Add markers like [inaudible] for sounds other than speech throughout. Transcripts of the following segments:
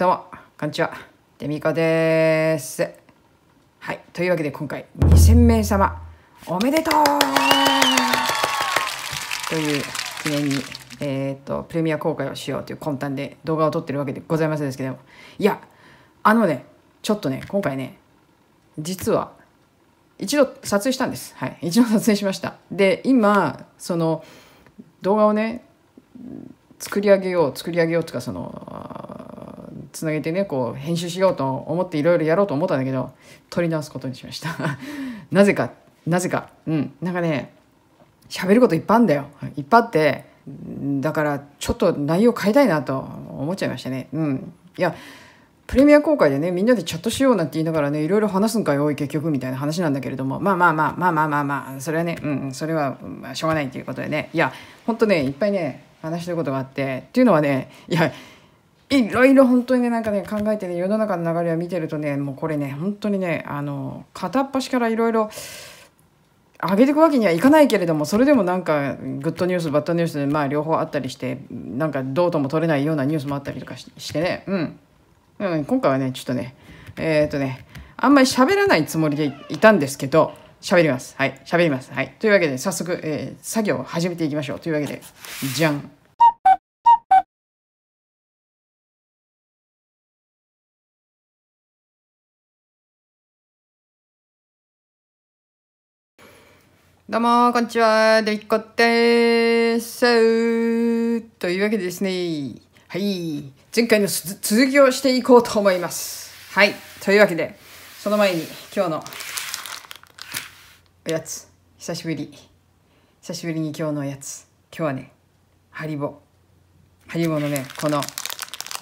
どうも、こんにちは。デミコです。はい。というわけで今回、2000名様、おめでとうという記念に、えー、っと、プレミア公開をしようという魂胆で動画を撮ってるわけでございますですけども。いや、あのね、ちょっとね、今回ね、実は、一度撮影したんです。はい。一度撮影しました。で、今、その、動画をね、作り上げよう、作り上げようとか、その、つなげてねこう編集しようと思っていろいろやろうと思ったんだけど撮り直すことにしました [laughs] なぜかなぜかうんなんかね喋ることいっぱいあんだよいっぱいあってだからちょっと内容変えたいなと思っちゃいましたねうんいやプレミア公開でねみんなでチャットしようなんて言いながらねいろいろ話すんかよおい結局みたいな話なんだけれどもまあまあまあまあまあまあまあそれはねうんそれは、しょうがないということでねいやほんとねいっぱいね話してことがあってっていうのはねいやいろいろ本当にねなんかね考えてね世の中の流れを見てるとねもうこれね本当にねあの片っ端からいろいろ上げていくわけにはいかないけれどもそれでもなんかグッドニュースバッドニュースでまあ両方あったりしてなんかどうとも取れないようなニュースもあったりとかしてねうん、うん、今回はねちょっとねえー、っとねあんまり喋らないつもりでいたんですけど喋りますはい喋りますはいというわけで早速、えー、作業を始めていきましょうというわけでじゃんどうも、こんにちは、でいこです。というわけでですね、はい、前回の続きをしていこうと思います。はい、というわけで、その前に今日のおやつ、久しぶり。久しぶりに今日のおやつ。今日はね、ハリボ。ハリボのね、この、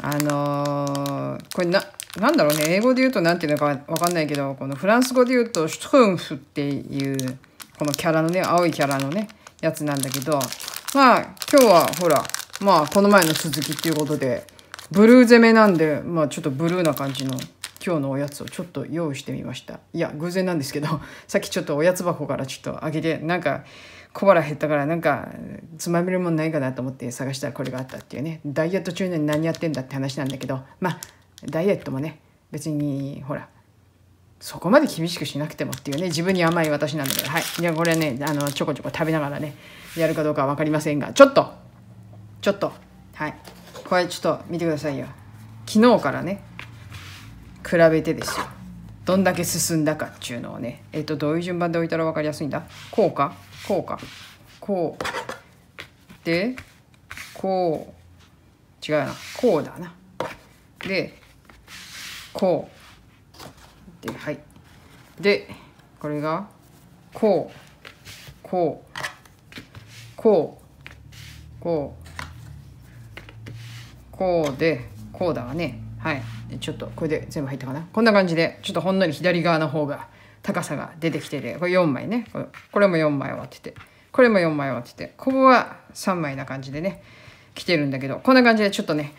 あのー、これな、なんだろうね、英語で言うと何て言うのかわかんないけど、このフランス語で言うと、シュトゥンフっていう、このキャラのね、青いキャラのね、やつなんだけど、まあ、今日はほら、まあ、この前の続きっていうことで、ブルー攻めなんで、まあ、ちょっとブルーな感じの今日のおやつをちょっと用意してみました。いや、偶然なんですけど、[laughs] さっきちょっとおやつ箱からちょっと開けて、なんか、小腹減ったからなんかつまみるもんないかなと思って探したらこれがあったっていうねダイエット中に何やってんだって話なんだけどまあダイエットもね別にほらそこまで厳しくしなくてもっていうね、自分に甘い私なんだけど、はい。じゃあこれね、あの、ちょこちょこ食べながらね、やるかどうかは分かりませんが、ちょっと、ちょっと、はい。これちょっと見てくださいよ。昨日からね、比べてですよ。どんだけ進んだかっちゅうのをね、えっ、と、どういう順番で置いたら分かりやすいんだこうかこうか。こう。で、こう。違うな。こうだな。で、こう。ってはいでこれがこうこうこうこうこうでこうだわねはいちょっとこれで全部入ったかなこんな感じでちょっとほんのり左側の方が高さが出てきててこれ4枚ねこれも4枚終わっててこれも4枚終わっててここは3枚な感じでね来てるんだけどこんな感じでちょっとね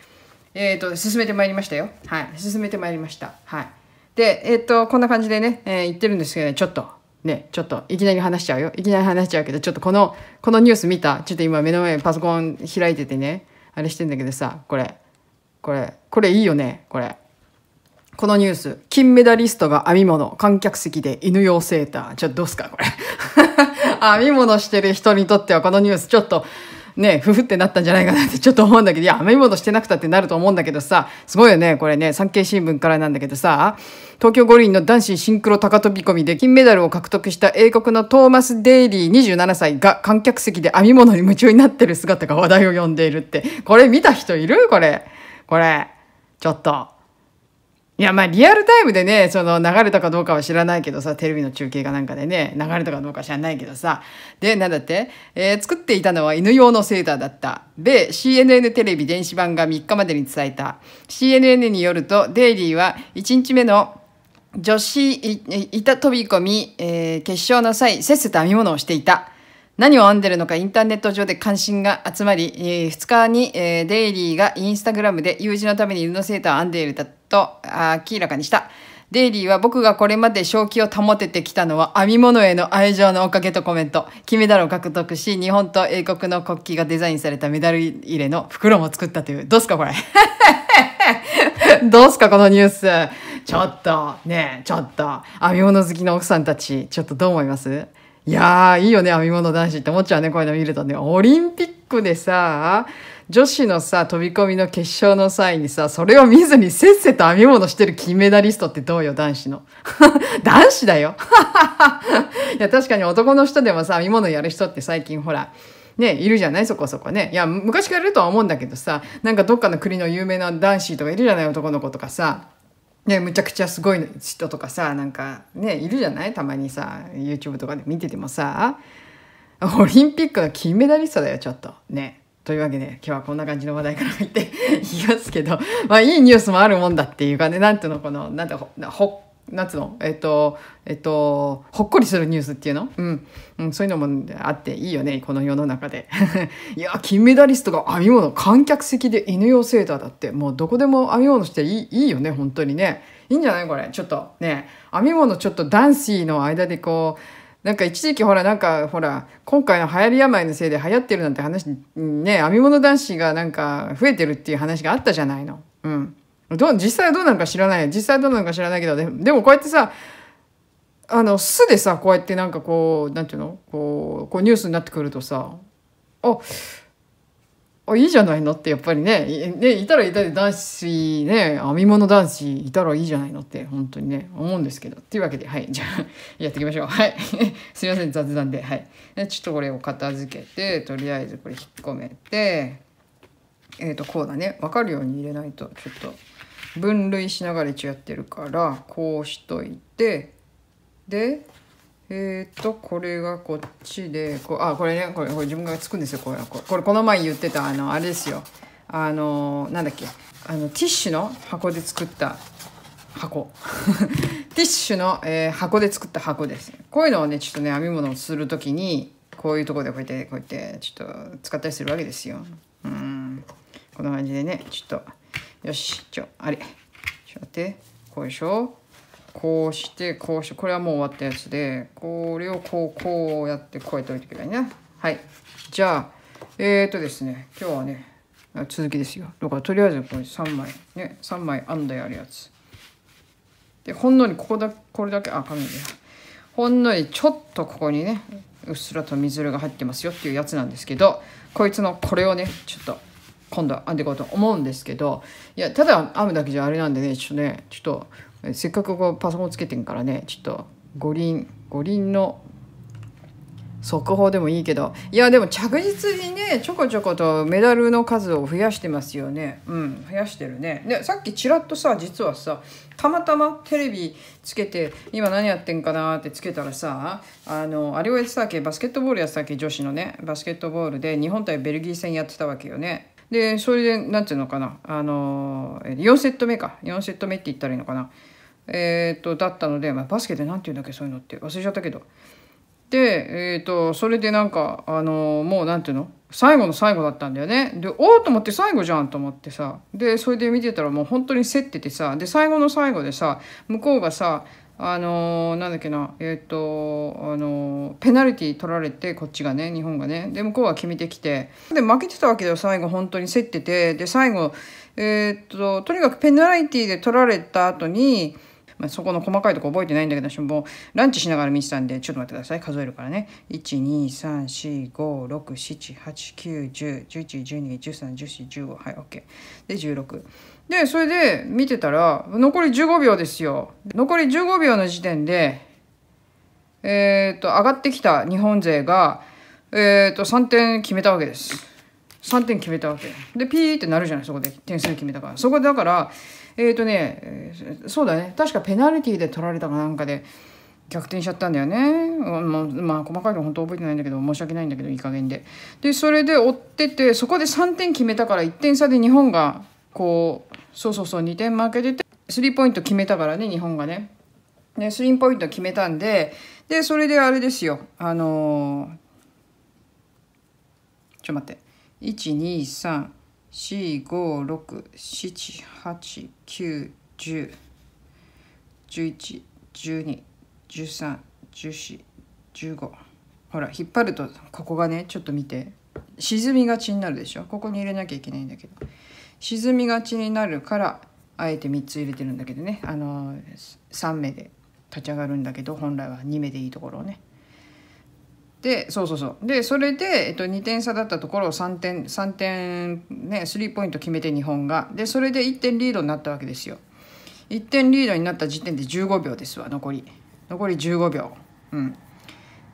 えっ、ー、と進めてまいりましたよはい進めてまいりましたはいで、えっ、ー、と、こんな感じでね、えー、言ってるんですけどね、ちょっと、ね、ちょっと、いきなり話しちゃうよ。いきなり話しちゃうけど、ちょっとこの、このニュース見た。ちょっと今目の前パソコン開いててね、あれしてんだけどさ、これ、これ、これいいよね、これ。このニュース、金メダリストが編み物、観客席で犬用セーター。ちょっとどうすか、これ。[laughs] 編み物してる人にとってはこのニュース、ちょっと、ね、ふふってなったんじゃないかなってちょっと思うんだけど、いや、編み物してなくたってなると思うんだけどさ、すごいよね、これね、産経新聞からなんだけどさ、東京五輪の男子シンクロ高飛び込みで金メダルを獲得した英国のトーマス・デイリー27歳が観客席で編み物に夢中になってる姿が話題を呼んでいるって、これ見た人いるこれ。これ。ちょっと。いや、まあ、リアルタイムでね、その、流れたかどうかは知らないけどさ、テレビの中継かなんかでね、流れたかどうか知らないけどさ。で、なんだって、えー、作っていたのは犬用のセーターだった。で、CNN テレビ電子版が3日までに伝えた。CNN によると、デイリーは1日目の女子板飛び込み、えー、決勝の際、せっせと編み物をしていた。何を編んでるのかインターネット上で関心が集まり、えー、2日に、えー、デイリーがインスタグラムで友人のために犬のセーターを編んでいると明らかにした。デイリーは僕がこれまで正気を保ててきたのは編み物への愛情のおかげとコメント。金メダルを獲得し、日本と英国の国旗がデザインされたメダル入れの袋も作ったという。どうすかこれ。[laughs] どうすかこのニュース。ちょっと、ねえ、ちょっと。編み物好きの奥さんたち、ちょっとどう思いますいやー、いいよね、編み物男子って思っちゃうね、こういうの見るとね。オリンピックでさ、女子のさ、飛び込みの決勝の際にさ、それを見ずにせっせと編み物してる金メダリストってどうよ、男子の。[laughs] 男子だよ [laughs] いや、確かに男の人でもさ、編み物やる人って最近ほら、ね、いるじゃないそこそこね。いや、昔からいるとは思うんだけどさ、なんかどっかの国の有名な男子とかいるじゃない男の子とかさ。ね、むちゃくちゃすごい人とかさ、なんかね、いるじゃないたまにさ、YouTube とかで見ててもさ、[laughs] オリンピックの金メダリストだよ、ちょっと。ね。というわけで今日はこんな感じの話題から入って [laughs] いきますけど、まあ、いいニュースもあるもんだっていうかねなんていうのこのなんてほなんつうのえっ、とえっ、とほっこりするニュースっていうの、うん、うん、そういうのもあっていいよねこの世の中で [laughs] いや金メダリストが編み物観客席で犬用セーターだってもうどこでも編み物していいいいよね本当にねいいんじゃないこれちょっとね編み物ちょっと男子の間でこうなんか一時期ほらなんかほら今回の流行り病のせいで流行ってるなんて話ね編み物男子がなんか増えてるっていう話があったじゃないの。うん。ど実際はどうなのか知らない実際はどうなのか知らないけどででもこうやってさあの素でさこうやってなんかこうなんていうのこうこうニュースになってくるとさああいいじゃないのってやっぱりねねいたらいたで男子ね編み物男子いたらいいじゃないのって本当にね思うんですけどっていうわけではいじゃあ [laughs] やっていきましょうはい [laughs] すいません雑談ではいちょっとこれを片付けてとりあえずこれ引っ込めてえっ、ー、とこうだね分かるように入れないとちょっと分類しながら一応やってるからこうしといてでえー、と、これがこっちで、こあ、これね、これ、これ自分がつくんですよ、これ。これ、この前言ってた、あの、あれですよ。あの、なんだっけ。あの、ティッシュの箱で作った箱。[laughs] ティッシュの、えー、箱で作った箱です。こういうのをね、ちょっとね、編み物をするときに、こういうとこでこうやって、こうやって、ちょっと使ったりするわけですよ。うん。こんな感じでね、ちょっと、よし、ちょ、あれ、ちょっと待って、こうでしょ。こうしてこうしてこれはもう終わったやつでこれをこうこうやってこうやっておいてくださいねはいじゃあえっ、ー、とですね今日はね続きですよだからとりあえずこれ3枚ね3枚編んであるやつでほんのりここだこれだけあ紙だほんのりちょっとここにねうっすらと水が入ってますよっていうやつなんですけどこいつのこれをねちょっと今度編んでいこうと思うんですけどいやただ編むだけじゃあれなんでねちょっとねちょっとせっかくこうパソコンつけてんからねちょっと五輪五輪の速報でもいいけどいやでも着実にねちょこちょことメダルの数を増やしてますよねうん増やしてるねでさっきちらっとさ実はさたまたまテレビつけて今何やってんかなってつけたらさあのあれをやってたっけバスケットボールやってたっけ女子のねバスケットボールで日本対ベルギー戦やってたわけよねでそれで何ていうのかなあの4セット目か4セット目って言ったらいいのかなえー、とだったので、まあ、バスケで何て言うんだっけそういうのって忘れちゃったけどで、えーと、それでなんかあのもう何て言うの最後の最後だったんだよねでおおと思って最後じゃんと思ってさでそれで見てたらもう本当に競っててさで最後の最後でさ向こうがさあのー、なんだっけなえっ、ー、とあのー、ペナルティー取られてこっちがね日本がねで向こうは決めてきてで負けてたわけだよ最後本当に競っててで最後えっととにかくペナルティーで取られた後にまあ、そこの細かいとこ覚えてないんだけど、私もランチしながら見てたんで、ちょっと待ってください。数えるからね。1、2、3、4、5、6、7、8、9、10、11、12、13、14、15。はい、OK。で、16。で、それで見てたら、残り15秒ですよ。残り15秒の時点で、えっ、ー、と、上がってきた日本勢が、えっ、ー、と、3点決めたわけです。3点決めたわけ。で、ピーってなるじゃない、そこで。点数決めたから。そこでだから、えっ、ー、とね、そうだね。確かペナルティで取られたかなんかで逆転しちゃったんだよね。まあ、まあ、細かいの本当覚えてないんだけど、申し訳ないんだけど、いい加減で。で、それで追ってて、そこで3点決めたから1点差で日本が、こう、そうそうそう、2点負けてて、スリーポイント決めたからね、日本がね。ね、スリーポイント決めたんで、で、それであれですよ、あのー、ちょっと待って、1、2、3、四五六七八九十十一十二十三十四十五ほら引っ張るとここがねちょっと見て沈みがちになるでしょここに入れなきゃいけないんだけど沈みがちになるからあえて3つ入れてるんだけどねあの3目で立ち上がるんだけど本来は2目でいいところをね。で、そうそうそう。で、それで、えっと、2点差だったところを3点、3点、ね、スリーポイント決めて日本が。で、それで1点リードになったわけですよ。1点リードになった時点で15秒ですわ、残り。残り15秒。うん。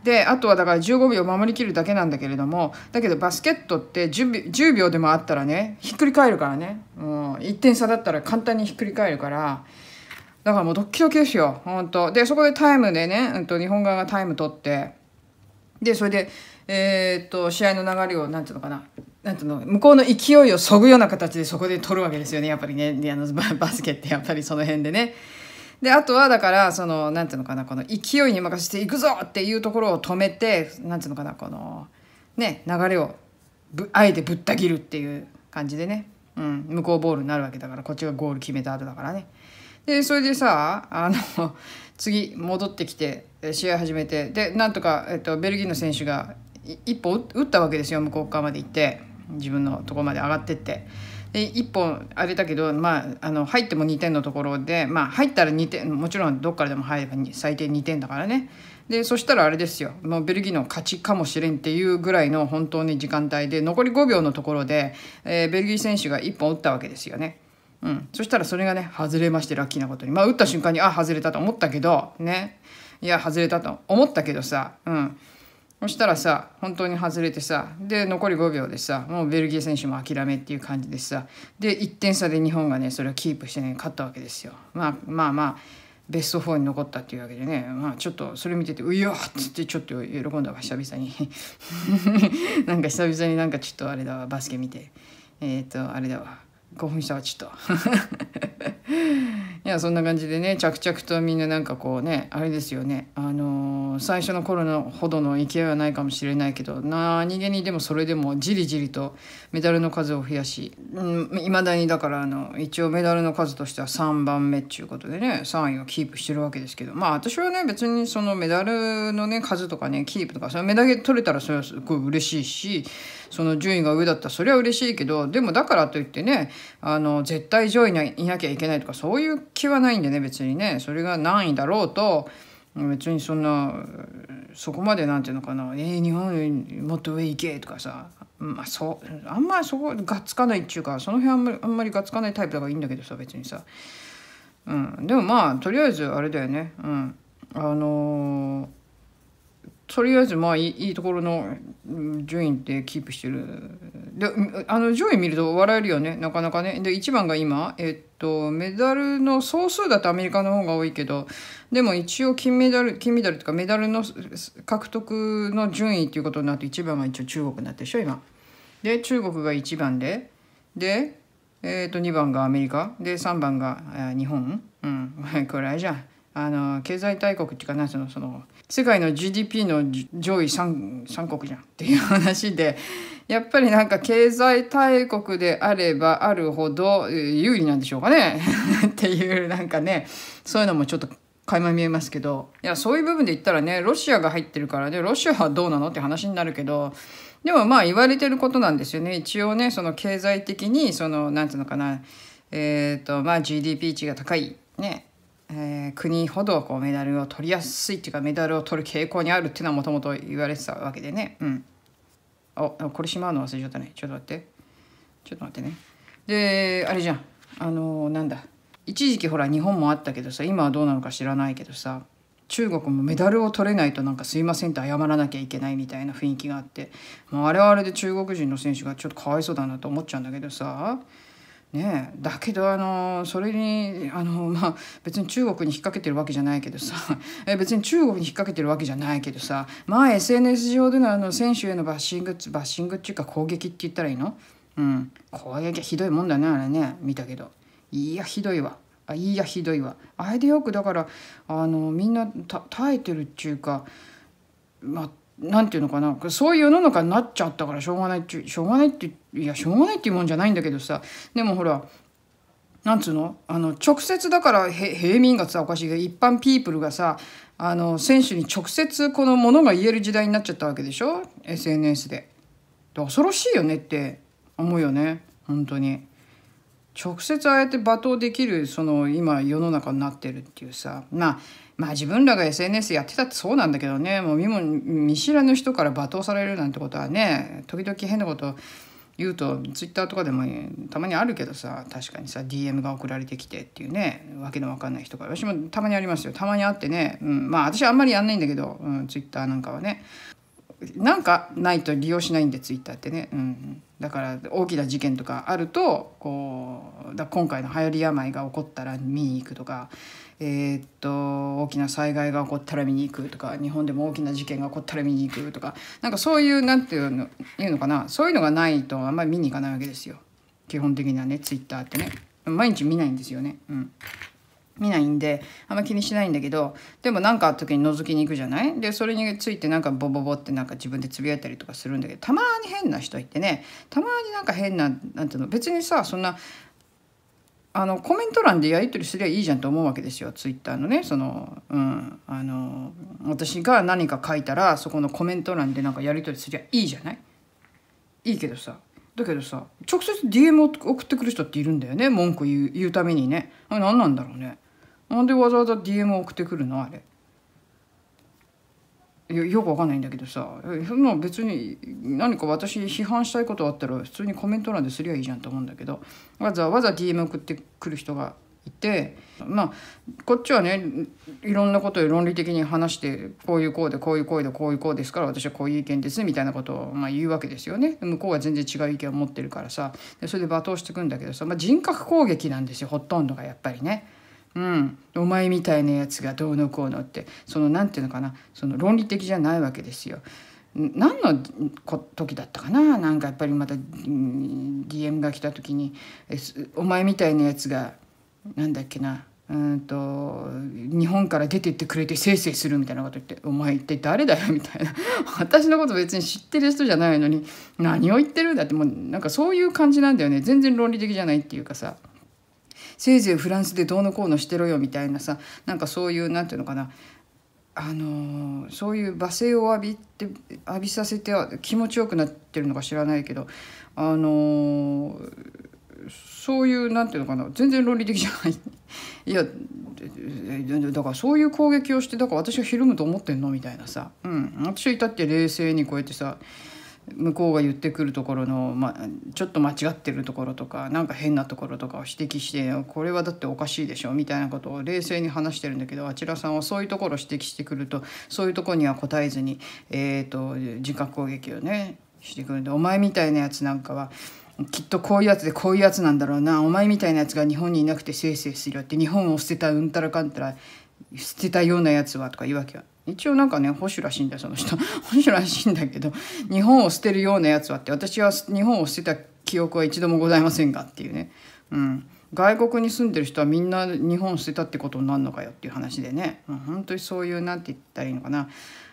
で、あとはだから15秒守りきるだけなんだけれども、だけどバスケットって 10, 10秒でもあったらね、ひっくり返るからね。うん。1点差だったら簡単にひっくり返るから、だからもうドッキドキですよ、本当で、そこでタイムでね、うんと、日本側がタイム取って、でそれで、えー、っと試合の流れをなんていうのかななんていうの向こうの勢いをそぐような形でそこで取るわけですよねやっぱりねあの [laughs] バスケってやっぱりその辺でね。であとはだからそのなんていうのかなこの勢いに任せていくぞっていうところを止めてなんていうのかなこのね流れをぶあえてぶった切るっていう感じでね、うん、向こうボールになるわけだからこっちがゴール決めた後だからね。でそれでさあの次戻ってきて試合始めてでなんとか、えっと、ベルギーの選手が一本打ったわけですよ向こう側まで行って自分のとこまで上がってって。で1本あれだけど、まあ、あの入っても2点のところで、まあ、入ったら2点もちろんどっからでも入れば最低2点だからねでそしたらあれですよもうベルギーの勝ちかもしれんっていうぐらいの本当に時間帯で残り5秒のところで、えー、ベルギー選手が1本打ったわけですよね。うん、そしたらそれがね外れましてラッキーなことにまあ打った瞬間にあ外れたと思ったけどねいや外れたと思ったけどさうんそしたらさ本当に外れてさで残り5秒でさもうベルギー選手も諦めっていう感じでさで1点差で日本がねそれをキープしてね勝ったわけですよ、まあ、まあまあベスト4に残ったっていうわけでね、まあ、ちょっとそれ見てて「ういや!」っつってちょっと喜んだわ久々に [laughs] なんか久々になんかちょっとあれだわバスケ見てえっ、ー、とあれだわ興奮したわちょっと [laughs] いやそんな感じでね着々とみんななんかこうねあれですよねあのー、最初の頃のほどの勢いはないかもしれないけど何気にでもそれでもじりじりとメダルの数を増やしいま、うん、だにだからあの一応メダルの数としては3番目っていうことでね3位をキープしてるわけですけどまあ私はね別にそのメダルのね数とかねキープとかそのメダル取れたらそれはすごい嬉しいしその順位が上だったらそれは嬉しいけど、でもだからといってね、あの、絶対上位にいなきゃいけないとか、そういう気はないんでね、別にね。それが何位だろうと、別にそんな、そこまでなんていうのかな、えー、日本もっと上行けとかさ、まあ、そうあんまりそこがっつかないっちゅうかその辺あんまりあんまりがっつかないタイプだからいいんだけどさ別にさ、うん、でもまあとりあえずあれだよね、うん、あのー、とりあえずまあいいいいところの順位ってキープしてるであの順位見ると笑えるよねなかなかねで1番が今えっとメダルの総数だとアメリカの方が多いけどでも一応金メダル金メダルとかメダルの獲得の順位っていうことになって1番は一応中国になってでしょ今で中国が1番ででえっと2番がアメリカで3番が日本うん [laughs] これあじゃんあの経済大国っていうかなそのその世界の GDP の上位 3, 3国じゃんっていう話でやっぱりなんか経済大国であればあるほど有利なんでしょうかね [laughs] っていうなんかねそういうのもちょっと垣間見えますけどいやそういう部分で言ったらねロシアが入ってるからねロシアはどうなのって話になるけどでもまあ言われてることなんですよね一応ねその経済的にその何て言うのかなえっ、ー、とまあ GDP 値が高いねえー、国ほどこうメダルを取りやすいっていうかメダルを取る傾向にあるっていうのはもともと言われてたわけでねうんあこれしまうの忘れちゃったねちょっと待ってちょっと待ってねであれじゃんあのー、なんだ一時期ほら日本もあったけどさ今はどうなのか知らないけどさ中国もメダルを取れないとなんかすいませんって謝らなきゃいけないみたいな雰囲気があって、もうあれはあれで中国人の選手がちょっとかわいそうだなと思っちゃうんだけどさねだけどあのそれにあの、まあ、別に中国に引っ掛けてるわけじゃないけどさえ別に中国に引っ掛けてるわけじゃないけどさまあ SNS 上でのあの選手へのバッシングバッシングっていうか攻撃って言ったらいいのうん攻撃ひどいもんだねあれね見たけどいやひどいわあいやひどいわあれでよくだからあのみんな耐えてるっていうかまあなんていうのかなそういう世の中になっちゃったからしょうがないってしょうがないっていやしょうがないっていうもんじゃないんだけどさでもほらなんつうのあの直接だから平民がさおかしいけど一般ピープルがさあの選手に直接このものが言える時代になっちゃったわけでしょ SNS で。恐ろしいよねって思うよね本当に。直接ああやって罵倒できるその今世の中になってるっていうさまあまあ自分らが SNS やってたってそうなんだけどねもう見も見知らぬ人から罵倒されるなんてことはね時々変なこと言うとツイッターとかでもたまにあるけどさ確かにさ DM が送られてきてっていうねわけのわかんない人から私もたまにありますよたまにあってね、うん、まあ私はあんまりやんないんだけど、うん、ツイッターなんかはねなんかないと利用しないんでツイッターってね、うん、だから大きな事件とかあるとこうだ今回の流行り病が起こったら見に行くとかえー、っと大きな災害が起こったら見に行くとか日本でも大きな事件が起こったら見に行くとかなんかそういうなんていうのいうのかなそういうのがないとあんまり見に行かないわけですよ基本的にはねツイッターってね毎日見ないんですよね。うん見ないんであんま気にしないんだけどでも何かあった時に覗きに行くじゃないでそれについてなんかボボボってなんか自分でつぶやいたりとかするんだけどたまに変な人いてねたまになんか変ななんていうの別にさそんなあのコメント欄でやり取りすりゃいいじゃんと思うわけですよツイッターのねその、うん、あの私が何か書いたらそこのコメント欄でなんかやり取りすりゃいいじゃないいいけどさだけどさ直接 DM を送ってくる人っているんだよね文句言うためにねあれ何なんだろうねなんでわざわざ DM を送ってくるのあれよくわかんないんだけどさその別に何か私批判したいことあったら普通にコメント欄ですりゃいいじゃんと思うんだけどわざわざ DM 送ってくる人がいてまあこっちはねいろんなことを論理的に話してこういうこうでこういうこうでこういうこうですから私はこういう意見ですみたいなことをまあ言うわけですよね向こうは全然違う意見を持ってるからさそれで罵倒してくんだけどさ、まあ、人格攻撃なんですよほとんどがやっぱりね。うん、お前みたいなやつがどうのこうのってその何て言うのかなその論理的じゃないわけですよ。何の時だったかななんかやっぱりまた DM が来た時に「お前みたいなやつが何だっけなうんと日本から出てってくれてせいせいするみたいなこと言って「お前一体誰だよ」みたいな私のこと別に知ってる人じゃないのに何を言ってるんだってもうなんかそういう感じなんだよね全然論理的じゃないっていうかさ。せいぜいフランスでどうのこうのしてろよみたいなさなんかそういう何て言うのかなあのそういう罵声を浴びて浴びさせて気持ちよくなってるのか知らないけどあのそういう何て言うのかな全然論理的じゃない [laughs] いやだからそういう攻撃をしてだから私はひるむと思ってんのみたいなさ、うん、私は至って冷静にこうやってさ向こうが言ってくるところの、まあ、ちょっと間違ってるところとかなんか変なところとかを指摘してこれはだっておかしいでしょみたいなことを冷静に話してるんだけどあちらさんはそういうところを指摘してくるとそういうとこには答えずに、えーと、自覚攻撃をねしてくるんでお前みたいなやつなんかは。きっとこういうやつでこういうやつなんだろうなお前みたいなやつが日本にいなくてせいせいするよって日本を捨てたうんたらかんたら捨てたようなやつはとか言うわけよ。一応なんかね、保守らしいんだよ、その人。[laughs] 保守らしいんだけど、日本を捨てるようなやつはって、私は日本を捨てた記憶は一度もございませんがっていうね。うん。外国に住んでる人はみんな日本を捨てたってことになるのかよっていう話でね、うん、本当にそういうなんて言ったらいいのかな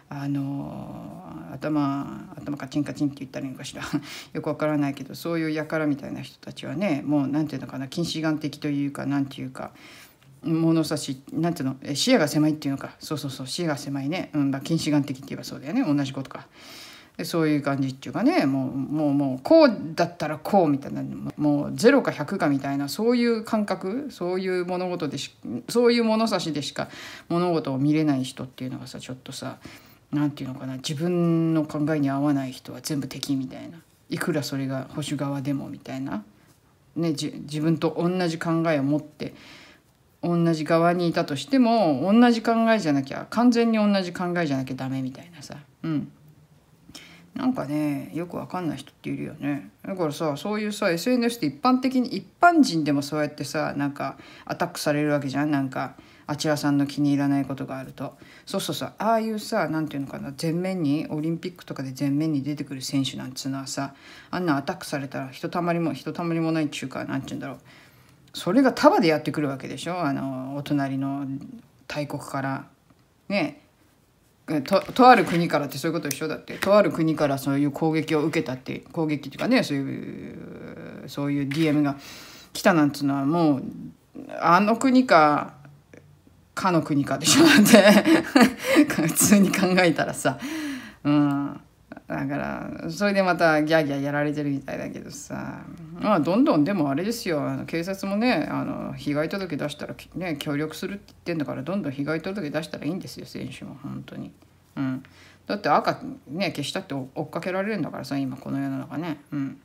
あの頭頭カチンカチンって言ったらいいのかしら [laughs] よくわからないけどそういう輩みたいな人たちはねもうなんていうのかな近視眼的というかなんていうか物差しなんていうの視野が狭いっていうのかそうそうそう視野が狭いね、うんだ、近視眼的って言えばそうだよね同じことかそういう感じっていうかねもうもうもうこうだったらこうみたいなもう0か100かみたいなそういう感覚そういう物事でしそういう物差しでしか物事を見れない人っていうのがさちょっとさ何て言うのかな自分の考えに合わない人は全部敵みたいないくらそれが保守側でもみたいな、ね、自分と同じ考えを持って。同じ側にいたとしても同じ考えじゃなきゃ完全に同じ考えじゃなきゃダメみたいなさうんなんかねよくわかんない人っているよねだからさそういうさ SNS って一般的に一般人でもそうやってさなんかアタックされるわけじゃんなんかあちらさんの気に入らないことがあるとそうそうさああいうさ何て言うのかな前面にオリンピックとかで前面に出てくる選手なんつうのはさあんなアタックされたらひとたまりもひとたまりもないっちゅうか何て言うんだろうそれが束でやってくるわけでしょあのお隣の大国からねととある国からってそういうこと一緒だってとある国からそういう攻撃を受けたって攻撃っていうかねそういうそういう DM が来たなんつうのはもうあの国かかの国かでしょって [laughs] 普通に考えたらさうん。だからそれでまたギャーギャーやられてるみたいだけどさまあどんどんでもあれですよあの警察もねあの被害届出したら、ね、協力するって言ってんだからどんどん被害届出したらいいんですよ選手も本当に。うん、だって赤ね消したって追っかけられるんだからさ今この世の中ね。うん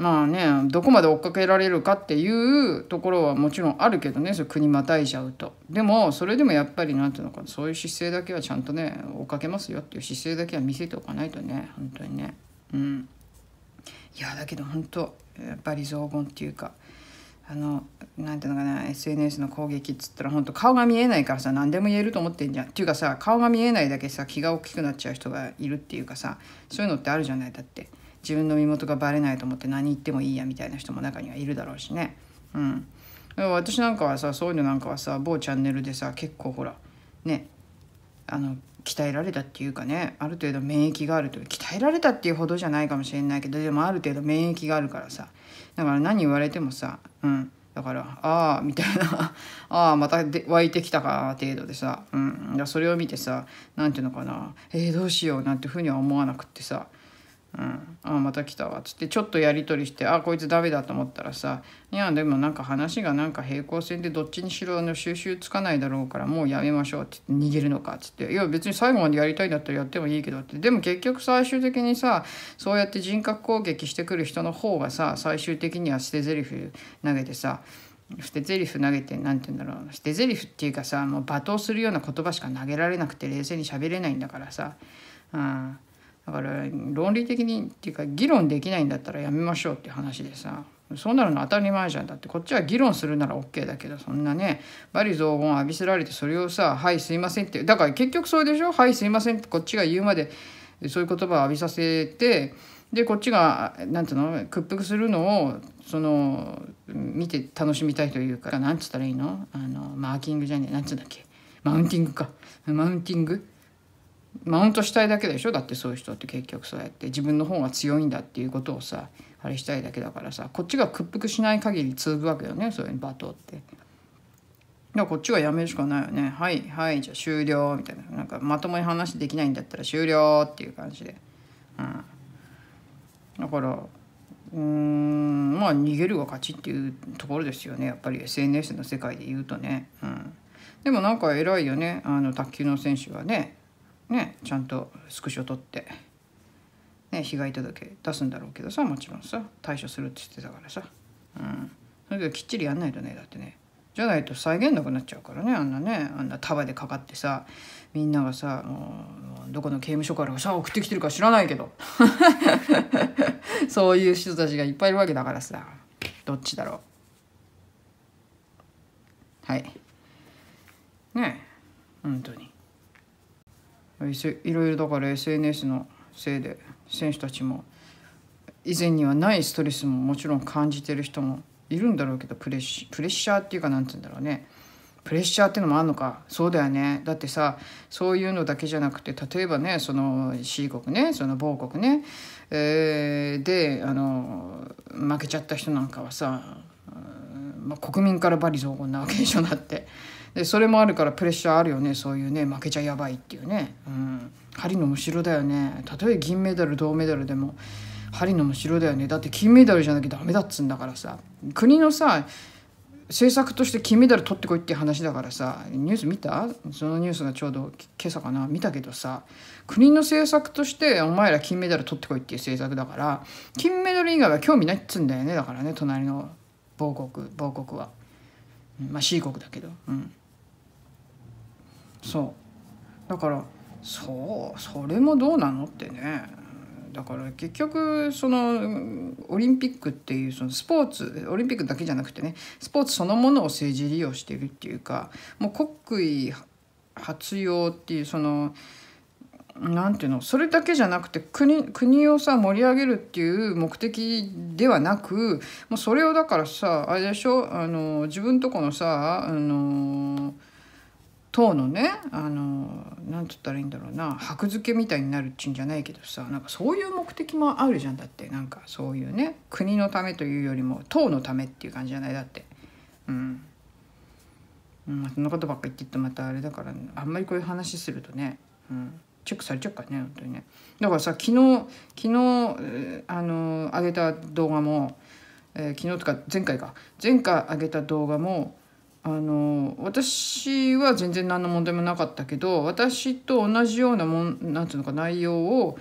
まあねどこまで追っかけられるかっていうところはもちろんあるけどねそ国またいじゃうとでもそれでもやっぱり何ていうのかなそういう姿勢だけはちゃんとね追っかけますよっていう姿勢だけは見せておかないとね本当にねうんいやだけど本当やっぱり荘厳っていうかあの何ていうのかな SNS の攻撃っつったら本当顔が見えないからさ何でも言えると思ってんじゃんっていうかさ顔が見えないだけさ気が大きくなっちゃう人がいるっていうかさそういうのってあるじゃないだって。自分の身元がバレないと思って何言ってもいいやみたいな人も中にはいるだろうしね。うん、私なんかはさそういうのなんかはさ某チャンネルでさ結構ほらねあの鍛えられたっていうかねある程度免疫があるという鍛えられたっていうほどじゃないかもしれないけどでもある程度免疫があるからさだから何言われてもさ、うん、だから「ああ」みたいな「[laughs] ああまたで湧いてきたか」程度でさ、うん、それを見てさ何て言うのかな「えー、どうしよう」なんてふうには思わなくってさうん、あまた来たわ」っつってちょっとやり取りして「あこいつダメだ」と思ったらさ「いやでもなんか話がなんか平行線でどっちにしろあの収集つかないだろうからもうやめましょう」っつって逃げるのかっつって「いや別に最後までやりたいんだったらやってもいいけど」ってでも結局最終的にさそうやって人格攻撃してくる人の方がさ最終的には捨て台詞投げてさ捨て台詞投げて何て言うんだろう捨て台詞っていうかさもう罵倒するような言葉しか投げられなくて冷静に喋れないんだからさ。うんだから論理的にっていうか議論できないんだったらやめましょうって話でさそうなるの当たり前じゃんだってこっちは議論するなら OK だけどそんなね罵詈雑言浴びせられてそれをさ「はいすいません」ってだから結局それでしょ「はいすいません」ってこっちが言うまでそういう言葉を浴びさせてでこっちが何ていうの屈服するのをその見て楽しみたいというか何つったらいいのあのマーキングじゃねえ何つうんだっけマウンティングかマウンティングマウントしたいだけでしょだってそういう人って結局そうやって自分の方が強いんだっていうことをさあれしたいだけだからさこっちが屈服しない限り続くわけよねそういう罵倒って。だからこっちはやめるしかないよね。はいはいじゃあ終了みたいななんかまともに話できないんだったら終了っていう感じで。うん、だからうんまあ逃げるが勝ちっていうところですよねやっぱり SNS の世界で言うとね。うん、でもなんか偉いよねあの卓球の選手はね。ねちゃんとスクショ取って、ね、被害届出すんだろうけどさもちろんさ対処するって言ってたからさうんそれできっちりやんないとねだってねじゃないと再現なくなっちゃうからねあんなねあんな束でかかってさみんながさもうどこの刑務所からさ送ってきてるか知らないけど [laughs] そういう人たちがいっぱいいるわけだからさどっちだろうはいねえ本当にいろいろだから SNS のせいで選手たちも以前にはないストレスももちろん感じてる人もいるんだろうけどプレッシプレッシャーっていうか何て言うんだろうねプレッシャーっていうのもあんのかそうだよねだってさそういうのだけじゃなくて例えばねその C 国ねその某国ね、えー、であの負けちゃった人なんかはさ、まあ、国民から罵詈雑言なわけでしょだって。でそれもあるからプレッシャーあるよねそういうね負けちゃやばいっていうね、うん、針のむしろだよねたとえ銀メダル銅メダルでも針のむしろだよねだって金メダルじゃなきゃダメだっつんだからさ国のさ政策として金メダル取ってこいって話だからさニュース見たそのニュースがちょうど今朝かな見たけどさ国の政策としてお前ら金メダル取ってこいっていう政策だから金メダル以外は興味ないっつうんだよねだからね隣の某国某国は、まあ C 国だけどうん。そうだからそうそれもどうなのってねだから結局そのオリンピックっていうそのスポーツオリンピックだけじゃなくてねスポーツそのものを政治利用してるっていうかもう国威発揚っていうその何ていうのそれだけじゃなくて国国をさ盛り上げるっていう目的ではなくもうそれをだからさあれでしょあの自分とこのさあの等のねあの何つったらいいんだろうな箔付けみたいになるっちゅうんじゃないけどさなんかそういう目的もあるじゃんだってなんかそういうね国のためというよりも党のためっていう感じじゃないだってうん、うん、そんなことばっか言ってるとまたあれだから、ね、あんまりこういう話するとね、うん、チェックされちゃうからね本当にねだからさ昨日昨日あの上げた動画も、えー、昨日とか前回か前回上げた動画もあの私は全然何の問題もなかったけど私と同じようなもんて言うのか内容を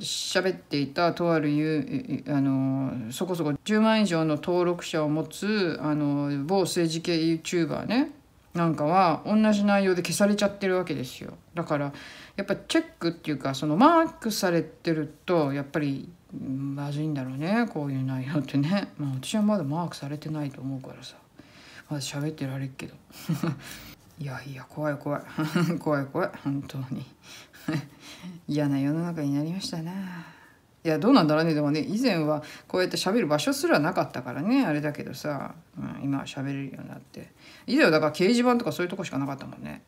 喋っていたとあるゆあのそこそこ10万以上の登録者を持つあの某政治系 YouTuber ねなんかは同じ内容で消されちゃってるわけですよだからやっぱチェックっていうかそのマークされてるとやっぱりまずいんだろうねこういう内容ってね、まあ、私はまだマークされてないと思うからさ。まだ喋ってられるけど [laughs] いやいや怖い怖い [laughs] 怖い怖い本当に [laughs] 嫌な世の中になりましたないやどうなんだろうねでもね以前はこうやってしゃべる場所すらなかったからねあれだけどさ、うん、今は喋れるようになって以前はだから掲示板とかそういうとこしかなかったもんね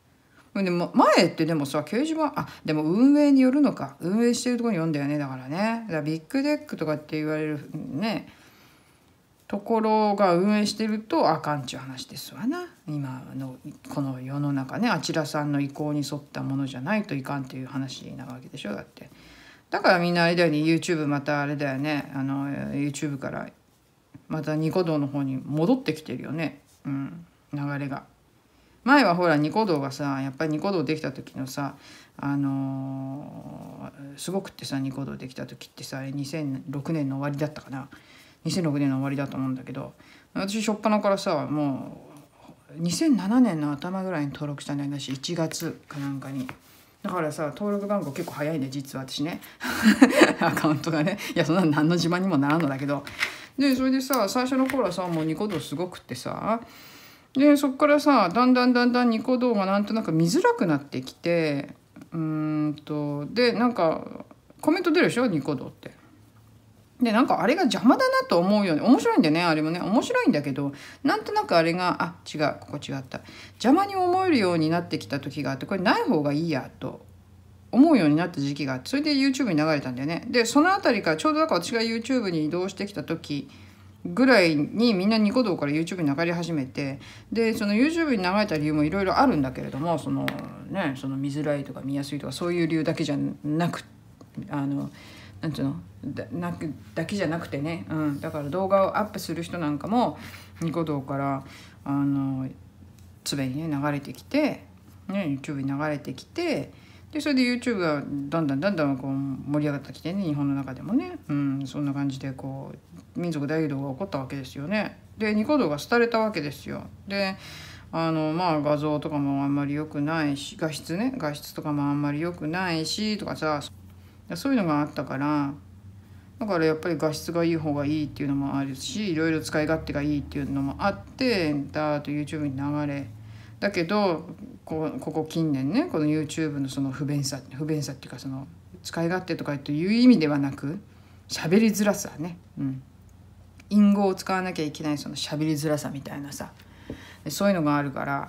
でも前ってでもさ掲示板あでも運営によるのか運営してるとこに読んだよねだからねだからビッグデックとかって言われるねところが運営してるとあかんちゅう話ですわな今のこの世の中ねあちらさんの意向に沿ったものじゃないといかんっていう話なわけでしょだってだからみんなあれだよね YouTube またあれだよねあの YouTube からまたニコ動の方に戻ってきてるよねうん流れが。前はほらニコ動がさやっぱりニコ動できた時のさあのー、すごくってさニコ動できた時ってさ2006年の終わりだったかな2006年の終わりだと思うんだけど私初っぱなからさもう2007年の頭ぐらいに登録したんだよ私1月かなんかに。だからさ登録番号結構早いね実は私ね [laughs] アカウントがねいやそんな何の自慢にもならんのだけどでそれでさ最初の頃はさもうニコ動すごくってさでそっからさだんだんだんだんニコ動がなんとなく見づらくなってきてうーんとでなんかコメント出るでしょニコ動って。でなんかあれが邪魔だなと思うよね面白いんだよねあれもね面白いんだけどなんとなくあれがあ違うここ違った邪魔に思えるようになってきた時があってこれない方がいいやと思うようになった時期があってそれで YouTube に流れたんだよねでその辺りからちょうどだから私が YouTube に移動してきた時ぐらいにみんなニコ動から YouTube に流れ始めてでその YouTube に流れた理由もいろいろあるんだけれどもそのねその見づらいとか見やすいとかそういう理由だけじゃなくあの。なんていうのだなだけじゃなくてね、うん、だから動画をアップする人なんかもニコ動からあの常にね流れてきて、ね、YouTube に流れてきてでそれで YouTube がだんだんだんだんこう盛り上がってきてね日本の中でもね、うん、そんな感じでこう民族大移動が起こったわけですよね。でニコ動が廃れたわけですよ。であのまあ画像とかもあんまり良くないし画質ね画質とかもあんまり良くないしとかさそういうのがあったからだからやっぱり画質がいい方がいいっていうのもあるしいろいろ使い勝手がいいっていうのもあってダーと YouTube に流れだけどこここ近年ねこの YouTube のその不便さ不便さっていうかその使い勝手とかという意味ではなく喋りづらさね、うん、隠語を使わなきゃいけないその喋りづらさみたいなさそういうのがあるから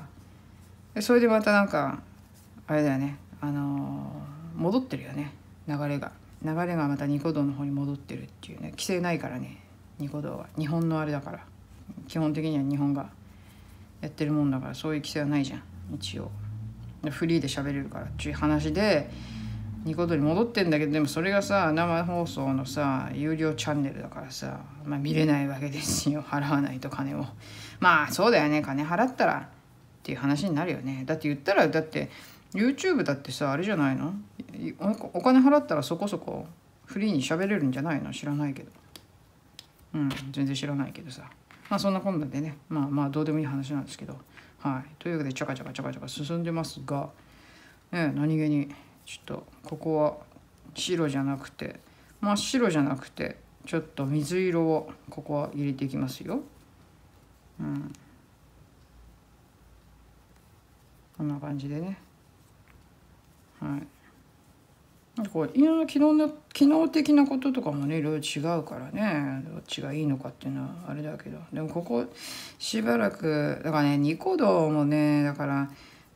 それでまたなんかあれだよねあの戻ってるよね流れが流れがまたニコ動の方に戻ってるっていうね規制ないからねニコ動は日本のあれだから基本的には日本がやってるもんだからそういう規制はないじゃん一応フリーで喋れるからっていう話でニコ動に戻ってんだけどでもそれがさ生放送のさ有料チャンネルだからさ、まあ、見れないわけですよ払わないと金をまあそうだよね金払ったらっていう話になるよねだって言ったらだって YouTube だってさあれじゃないのお金払ったらそこそこフリーに喋れるんじゃないの知らないけどうん全然知らないけどさまあそんなこんなでねまあまあどうでもいい話なんですけどはいというわけでちゃかちゃかちゃかちゃか進んでますが、ね、何気にちょっとここは白じゃなくて真っ白じゃなくてちょっと水色をここは入れていきますよ。うん、こんな感じでねはい。なんかこういろんな機能の機能的なこととかもねいろいろ違うからねどっちがいいのかっていうのはあれだけどでもここしばらくだからねニコ動もねだから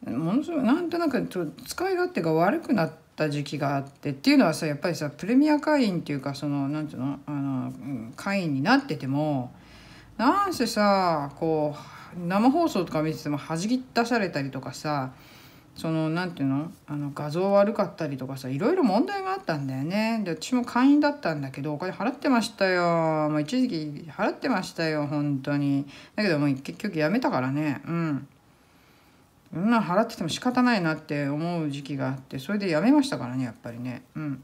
ものすごいなんとなく使い勝手が悪くなった時期があってっていうのはさやっぱりさプレミア会員っていうかその何ていうのあの会員になっててもなんせさこう生放送とか見てても弾き出されたりとかさその何て言うのあの画像悪かったりとかさいろいろ問題があったんだよねで私も会員だったんだけどお金払ってましたよもう一時期払ってましたよ本当にだけどもう結局やめたからねうんそんな払ってても仕方ないなって思う時期があってそれでやめましたからねやっぱりねうん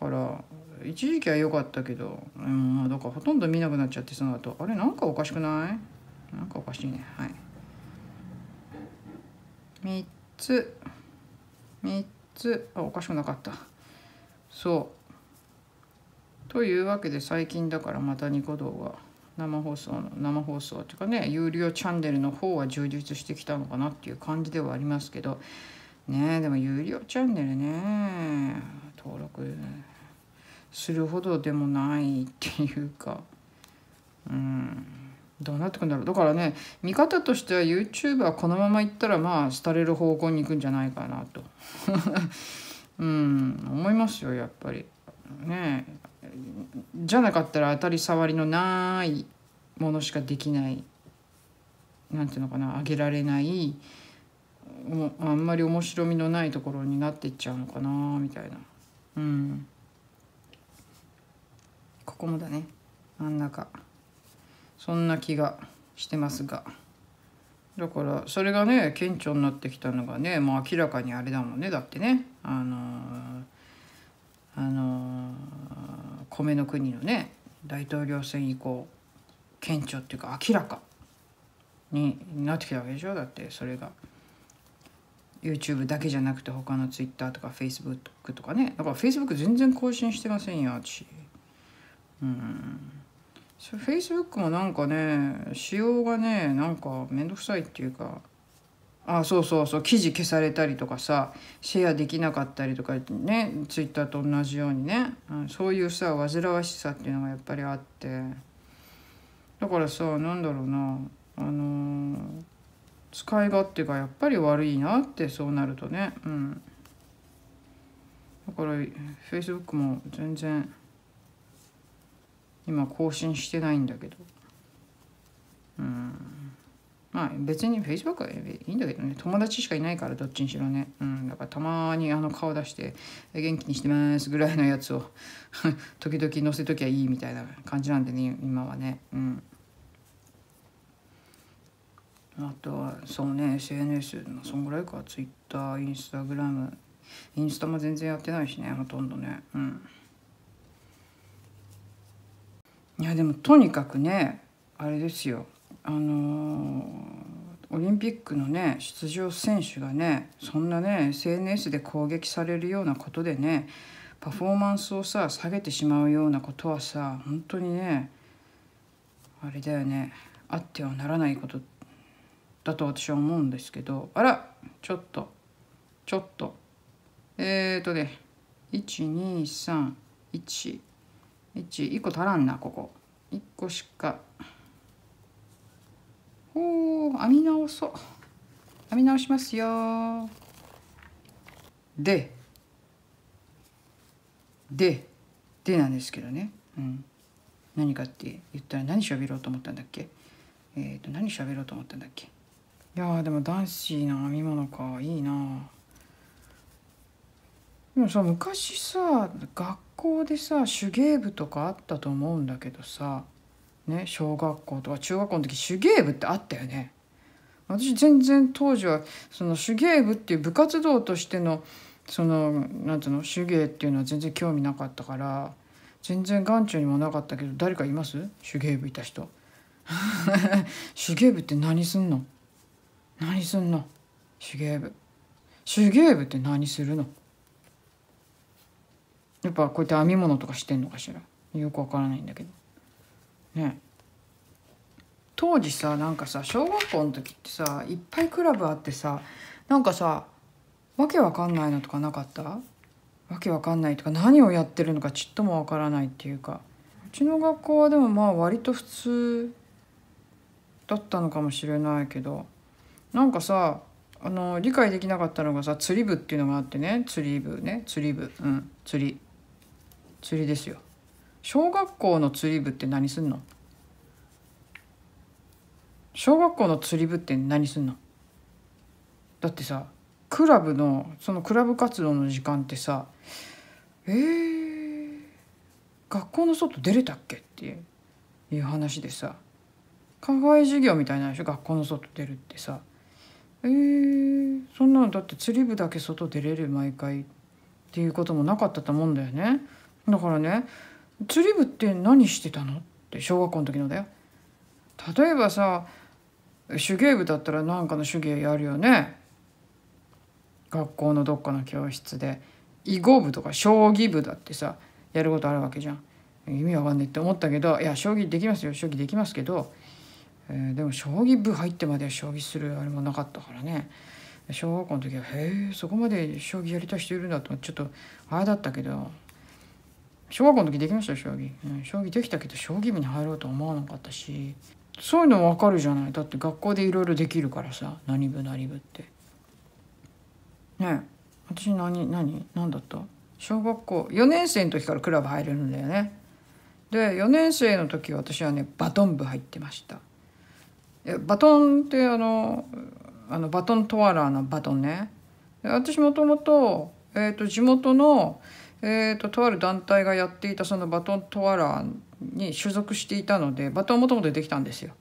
だから一時期は良かったけど、うん、だからほとんど見なくなっちゃってその後あれなんかおかしくないなんかおかしいねはい3つ3つあおかしくなかったそうというわけで最近だからまたニコ動が生放送の生放送っていうかね有料チャンネルの方は充実してきたのかなっていう感じではありますけどねでも有料チャンネルね登録するほどでもないっていうかうん。どうなってくんだろうだからね見方としては y o u t u b e はこのままいったらまあ廃れる方向に行くんじゃないかなと [laughs] うん思いますよやっぱりねじゃなかったら当たり障りのないものしかできない何ていうのかなあげられないあんまり面白みのないところになっていっちゃうのかなみたいなうんここもだね真ん中。そんな気がしてますがだからそれがね顕著になってきたのがねもう明らかにあれだもんねだってねあのー、あのー、米の国のね大統領選以降顕著っていうか明らかになってきたわけでしょだってそれが YouTube だけじゃなくて他の Twitter とか Facebook とかねだから Facebook 全然更新してませんよ私うんフェイスブックもなんかね仕様がねなんか面倒くさいっていうかあそうそうそう記事消されたりとかさシェアできなかったりとかねツイッターと同じようにね、うん、そういうさ煩わしさっていうのがやっぱりあってだからさなんだろうなあのー、使い勝手がやっぱり悪いなってそうなるとねうんだから Facebook も全然。今更新してないんだけどうんまあ別に Facebook はいいんだけどね友達しかいないからどっちにしろねうんだからたまにあの顔出して元気にしてますぐらいのやつを [laughs] 時々載せときゃいいみたいな感じなんでね今はねうんあとはそうね SNS のそんぐらいか Twitter インスタグラムインスタも全然やってないしねほとんどねうんいやでもとにかくねあれですよあのー、オリンピックのね出場選手がねそんなね SNS で攻撃されるようなことでねパフォーマンスをさ下げてしまうようなことはさ本当にねあれだよねあってはならないことだと私は思うんですけどあらちょっとちょっとえっ、とね1231 1一個足らんなここ1個しかお編み直そう編み直しますよでででなんですけどね、うん、何かって言ったら何喋ろうと思ったんだっけえっ、ー、と何喋ろうと思ったんだっけいやでも男子の編み物かいいなでもさ昔さ学校でさ手芸部とかあったと思うんだけどさね小学校とか中学校の時手芸部ってあったよね私全然当時はその手芸部っていう部活動としてのそのなんていうの手芸っていうのは全然興味なかったから全然眼中にもなかったけど誰かいます手芸部いた人 [laughs] 手芸部って何すんの何すんの手芸部手芸部って何するのやっぱこうやって編み物とかしてんのかしらよくわからないんだけどね当時さなんかさ小学校の時ってさいっぱいクラブあってさなんかさわけわかんないのとかなかったわけわかんないとか何をやってるのかちっともわからないっていうかうちの学校はでもまあ割と普通だったのかもしれないけどなんかさあの理解できなかったのがさ釣り部っていうのがあってね釣り部ね釣り部うん釣り釣りですよ小学校の釣り部って何すんの小学校の釣り部って何すんのだってさクラブのそのクラブ活動の時間ってさえー、学校の外出れたっけっていういう話でさ課外授業みたいなんでしょ学校の外出るってさえー、そんなのだって釣り部だけ外出れる毎回っていうこともなかったと思うんだよね。だからね釣り部って何してたのって小学校の時のだよ例えばさ手芸部だったら何かの手芸やるよね学校のどっかの教室で囲碁部とか将棋部だってさやることあるわけじゃん意味わかんねえって思ったけどいや将棋できますよ将棋できますけど、えー、でも将棋部入ってまでは将棋するあれもなかったからね小学校の時はへえそこまで将棋やりたい人いるんだとちょっとあれだったけど小学校の時できましたよ将棋、うん、将棋できたけど将棋部に入ろうとは思わなかったしそういうの分かるじゃないだって学校でいろいろできるからさ何部何部ってねえ私何何何だった小学校4年生の時からクラブ入れるんだよねで4年生の時私はねバトン部入ってましたバトンってあのあのバトントワラーのバトンね私もともと,、えーと、と地元のえーと、とある団体がやっていたそのバトントワラーに所属していたのでバトンもともとできたんですよ。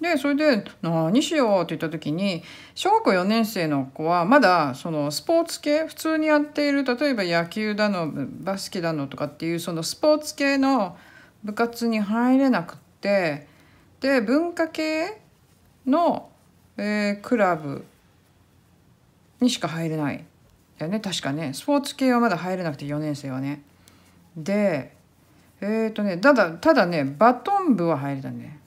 でそれで「何しよう」って言った時に小学校4年生の子はまだそのスポーツ系普通にやっている例えば野球だのバスケだのとかっていうそのスポーツ系の部活に入れなくってで文化系の、えー、クラブにしか入れないだよね確かねスポーツ系はまだ入れなくて4年生はねでえっ、ー、とねただただねバトン部は入れたね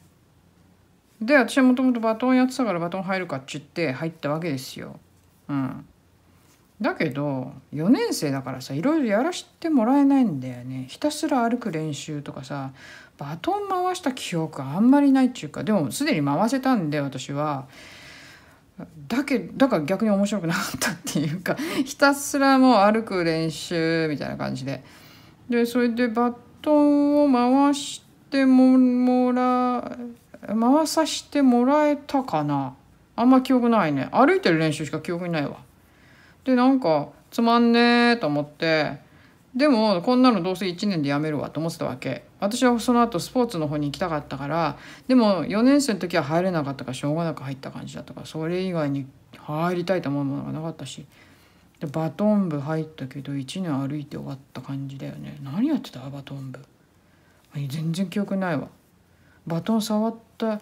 で私はもともとバトンやってたからバトン入るかっちって入ったわけですようんだけど4年生だからさいろいろやらしてもらえないんだよねひたすら歩く練習とかさバトン回した記憶あんまりないっていうかでもすでに回せたんで私はだけだから逆に面白くなかったっていうか [laughs] ひたすらもう歩く練習みたいな感じででそれでバットンを回してもら回さしてもらえたかなあんま記憶ないね歩いてる練習しか記憶にないわでなんかつまんねえと思ってでもこんなのどうせ1年でやめるわと思ってたわけ私はその後スポーツの方に行きたかったからでも4年生の時は入れなかったからしょうがなく入った感じだったからそれ以外に入りたいと思うものがなかったしでバトン部入ったけど1年歩いて終わった感じだよね何やってたバトン部全然記憶ないわバトン触った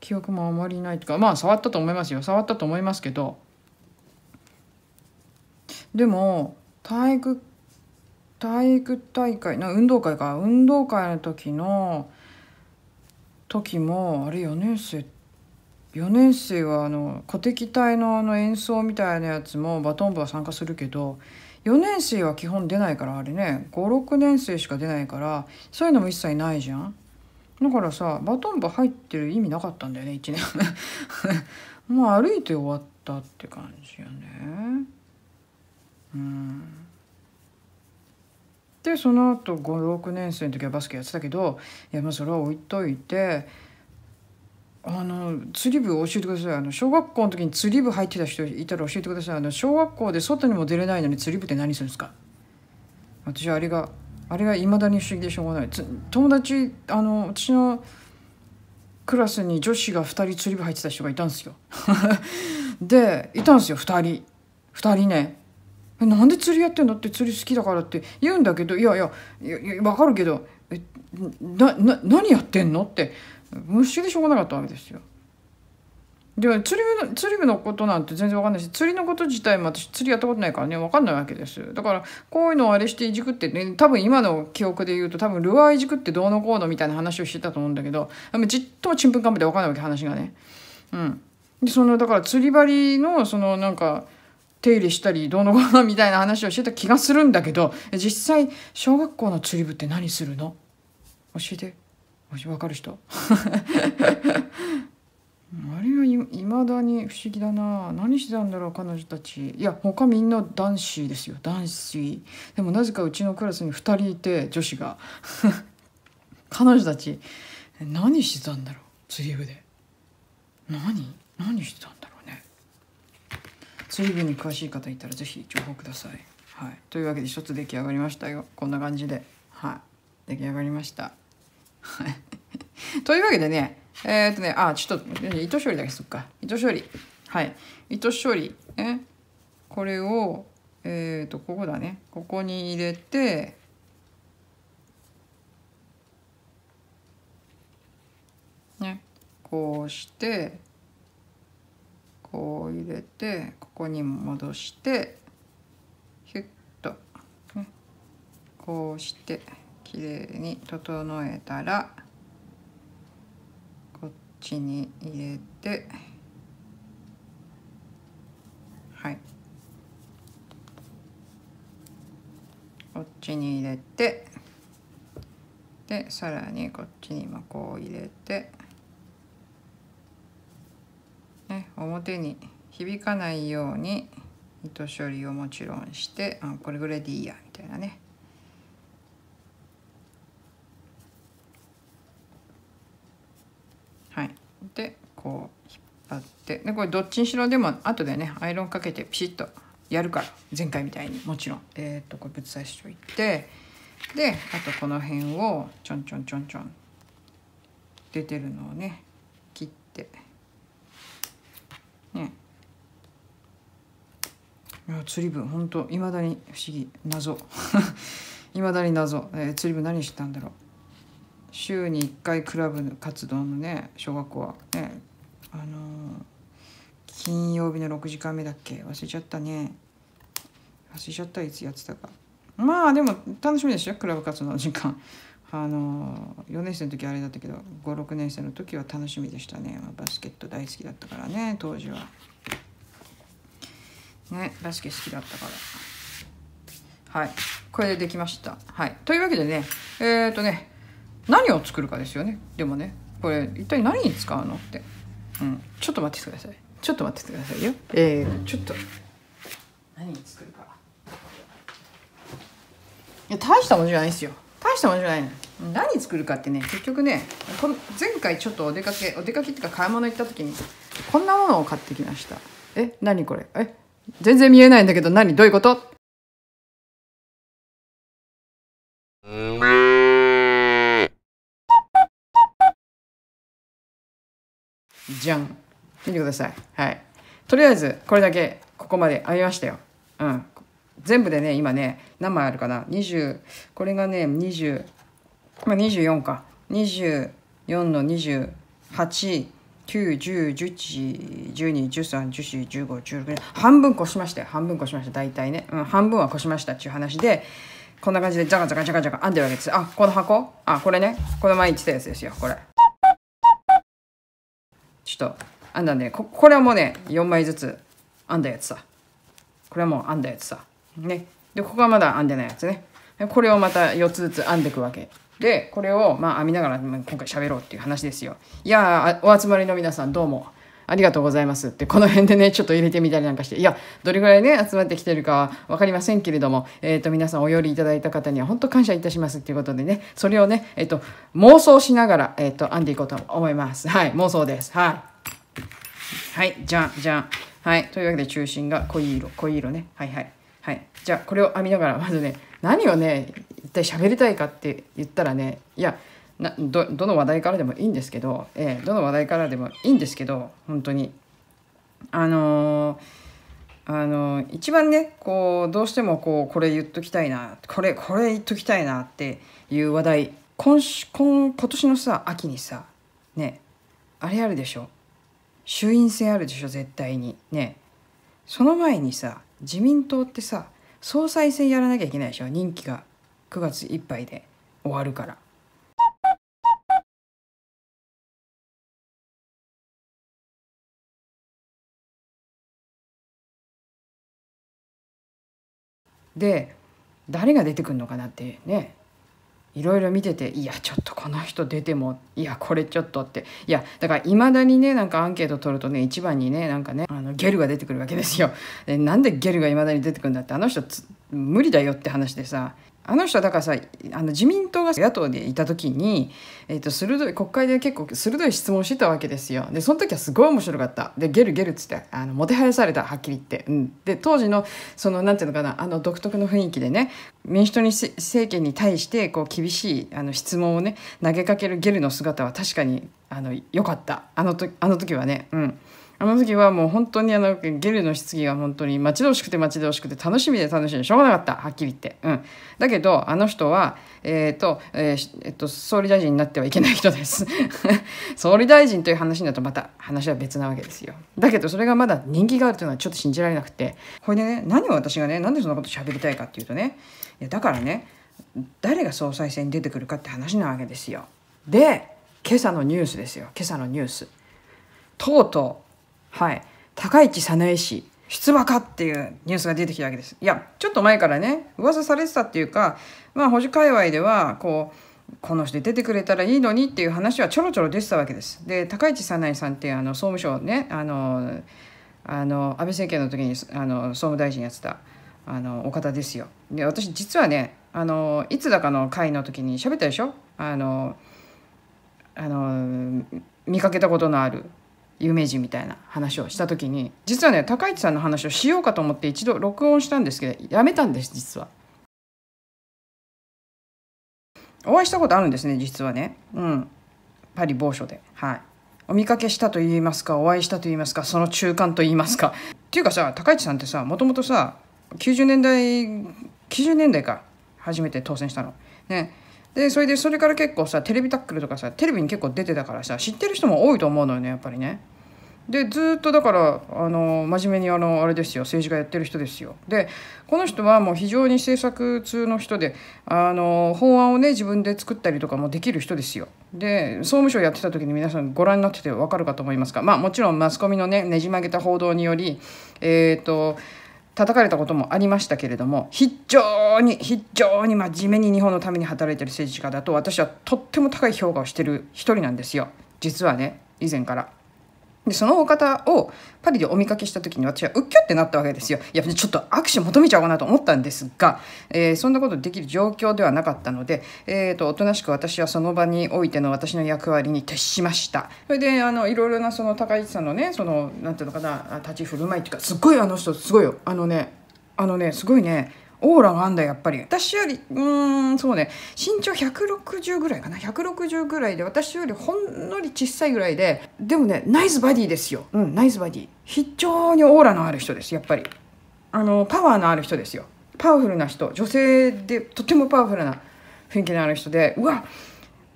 記憶もあまりないとかまあ触ったと思いますよ触ったと思いますけどでも体育体育大会な運動会か運動会の時の時もあれ4年生4年生はあの鼓笛隊のあの演奏みたいなやつもバトン部は参加するけど4年生は基本出ないからあれね56年生しか出ないからそういうのも一切ないじゃん。だからさバトン部入ってる意味なかったんだよね1年 [laughs] もう歩いて終わったって感じよね。うんでその後56年生の時はバスケやってたけどいやまあそれは置いといてあの釣り部教えてくださいあの小学校の時に釣り部入ってた人いたら教えてくださいあの小学校で外にも出れないのに釣り部って何するんですか私あれがあれがいまだに不思議でしょうがない友達あの私のクラスに女子が2人釣り部入ってた人がいたんですよ [laughs] でいたんですよ2人2人ねなんで釣りやってんだって釣り好きだからって言うんだけどいやいやいや分かるけどえなな何やってんのって無視でしょうがなかったわけですよ。で釣りの釣り部のことなんて全然わかんないし釣りのこと自体も私釣りやったことないからねわかんないわけですだからこういうのをあれしていじくってね多分今の記憶で言うと多分ルアーいじくってどうのこうのみたいな話をしてたと思うんだけどちっともちんぷんかんぷんでわかんないわけ話がねうんでそのだから釣り針のそのなんか手入れしたりどうのこうのみたいな話をしてた気がするんだけど実際小学校の釣り部って何するの教えてわかる人あれはいまだに不思議だな何してたんだろう彼女たちいや他みんな男子ですよ男子でもなぜかうちのクラスに2人いて女子が [laughs] 彼女たち何してたんだろう釣り部で何何してたの水分に詳しい方いたら是非情報ください。はい、というわけで一つ出来上がりましたよこんな感じで、はい、出来上がりました。はい。[laughs] というわけでねえー、っとねあちょっと糸処理だけすっか糸処理はい糸処理えこれをえー、っとここだねここに入れてねこうして。こう入れてここに戻してヒュッと、こうしてきれいに整えたらこっちに入れてはいこっちに入れてでさらにこっちにもこう入れて。ね、表に響かないように糸処理をもちろんしてあこれぐらいでいいやみたいなねはいでこう引っ張ってでこれどっちにしろでも後でねアイロンかけてピシッとやるから前回みたいにもちろんえっ、ー、とこれぶつ刺しといてであとこの辺をちょんちょんちょんちょん出てるのをね切って。ねいや釣り分ほんといまだに不思議謎いま [laughs] だに謎、えー、釣り分何してたんだろう週に1回クラブ活動のね小学校はねあのー、金曜日の6時間目だっけ忘れちゃったね忘れちゃったいつやってたかまあでも楽しみでしょクラブ活動の時間あの4年生の時あれだったけど56年生の時は楽しみでしたねバスケット大好きだったからね当時はねバスケ好きだったからはいこれでできましたはいというわけでねえっ、ー、とね何を作るかですよねでもねこれ一体何に使うのって、うん、ちょっと待っててくださいちょっと待っててくださいよえー、ちょっと何に作るかいや大したもんじゃないですよ大したもんじゃないの何作るかってね結局ねこの前回ちょっとお出かけお出かけっていうか買い物行った時にこんなものを買ってきましたえ何これえ全然見えないんだけど何どういうことじゃん見てくださいはいとりあえずこれだけここまで編みましたようん全部でね今ね何枚あるかな20これがね20、まあ、24か24の28。9 1 0 1 1 1 2 1 3 1 4 1 5 1 6半分越しましたよ半分越しました大体ね、うん、半分は越しましたっていう話でこんな感じでジャカジャカジャカジャカ編んでるわけですあこの箱あこれねこの前言ってたやつですよこれちょっと編んだんでここれはもうね4枚ずつ編んだやつさこれはもう編んだやつさね。で、ここはまだ編んでないやつね。これをまた4つずつ編んでいくわけ。で、これをまあ編みながら今回喋ろうっていう話ですよ。いやー、お集まりの皆さんどうも。ありがとうございますって、この辺でね、ちょっと入れてみたりなんかして、いや、どれぐらいね、集まってきてるかは分かりませんけれども、えっ、ー、と、皆さんお寄りいただいた方には本当感謝いたしますっていうことでね、それをね、えっ、ー、と、妄想しながら、えっ、ー、と、編んでいこうと思います。はい、妄想です。はい。はい、じゃん、じゃん。はい、というわけで中心が濃い色、濃い色ね。はいはい。はい、じゃあこれを編みながらまずね何をね一体喋りたいかって言ったらねいやなどの話題からでもいいんですけど、えー、どの話題からでもいいんですけど本当にあのー、あのー、一番ねこうどうしてもこうこれ言っときたいなこれこれ言っときたいなっていう話題今し今今年のさ秋にさねあれあるでしょ衆院選あるでしょ絶対にねその前にさ自民党ってさ総裁選やらなきゃいけないでしょ任期が9月いっぱいで終わるから。で誰が出てくるのかなってねいろいろ見てていやちょっとこの人出てもいやこれちょっとっていやだからいまだにねなんかアンケート取るとね一番にねなんかねあのゲルが出てくるわけですよ。でなんでゲルがいまだに出てくるんだってあの人無理だよって話でさあの人はだからさあの自民党が野党でいた時に、えー、と鋭い国会で結構鋭い質問してたわけですよでその時はすごい面白かったでゲルゲルっつってあのもてはやされたはっきり言って、うん、で当時のそのなんていうのかなあの独特の雰囲気でね民主党に政権に対してこう厳しいあの質問をね投げかけるゲルの姿は確かにあの良かったあのとあの時はねうん。あの時はもう本当にあのゲルの質疑が本当に待ち遠しくて待ち遠しくて楽しみで楽しみでしょうがなかったはっきり言って。うん、だけどあの人は、えーとえー、えー、と総理大臣になってはいけない人です。[laughs] 総理大臣という話になるとまた話は別なわけですよ。だけどそれがまだ人気があるというのはちょっと信じられなくてこれでね何を私がねなんでそんなこと喋りたいかっていうとねいやだからね誰が総裁選に出てくるかって話なわけですよ。で今朝のニュースですよ今朝のニュース。とうとうはい、高市早苗氏出馬かっていうニュースが出てきたわけです。いやちょっと前からね噂されてたっていうか、まあ、保守界隈ではこうこの人出てくれたらいいのにっていう話はちょろちょろ出てたわけです。で高市早苗さんってあの総務省ねあのあの安倍政権の時にあの総務大臣やってたあのお方ですよ。で私実はねあのいつだかの会の時に喋ったでしょあのあの見かけたことのある有名人みたいな話をした時に実はね高市さんの話をしようかと思って一度録音したんですけどやめたんです実は。お会いしたことあるんですね実はねうんパリ某所ではいお見かけしたと言いますかお会いしたと言いますかその中間と言いますかっていうかさ高市さんってさもともとさ90年代90年代か初めて当選したのねでそれでそれから結構さテレビタックルとかさテレビに結構出てたからさ知ってる人も多いと思うのよねやっぱりねでずっとだからあの真面目にあのあれですよ政治家やってる人ですよ。でこの人はもう非常に政策通の人であの法案をね自分で作ったりとかもできる人ですよ。で総務省やってた時に皆さんご覧になってて分かるかと思いますが、まあ、もちろんマスコミのねねじ曲げた報道によりえっ、ー、と叩かれたこともありましたけれども非常に非常に真面目に日本のために働いてる政治家だと私はとっても高い評価をしてる一人なんですよ実はね以前から。で、そのお方をパリでお見かけした時に私はうっきょってなったわけですよ。いや、ちょっと握手求めちゃおうかなと思ったんですが、えー、そんなことできる状況ではなかったので、えーと、おとなしく私はその場においての私の役割に徹しました。それで、あの、いろいろなその高市さんのね、その、なんていうのかな、立ち振る舞いっていうか、すごいあの人、すごいよ。あのね、あのね、すごいね、オーラがあんだやっぱり私よりうんそうね身長160ぐらいかな160ぐらいで私よりほんのり小さいぐらいででもねナイスバディですようんナイスバディ非常にオーラのある人ですやっぱりあのパワーのある人ですよパワフルな人女性でとてもパワフルな雰囲気のある人でうわ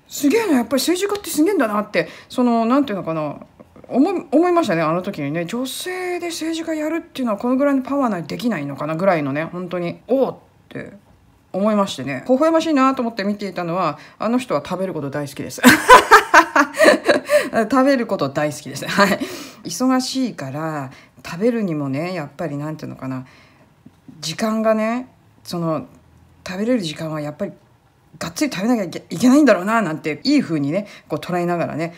すげえなやっぱり政治家ってすげえんだなってその何て言うのかな思思いましたねあの時にね女性で政治家やるっていうのはこのぐらいのパワーないできないのかなぐらいのね本当におおって思いましてね微笑ましいなと思って見ていたのはあの人は食べること大好きです [laughs] 食べること大好きですはい忙しいから食べるにもねやっぱり何て言うのかな時間がねその食べれる時間はやっぱりがっつり食べなきゃいけないんだろうななんていい風にねこう捉えながらね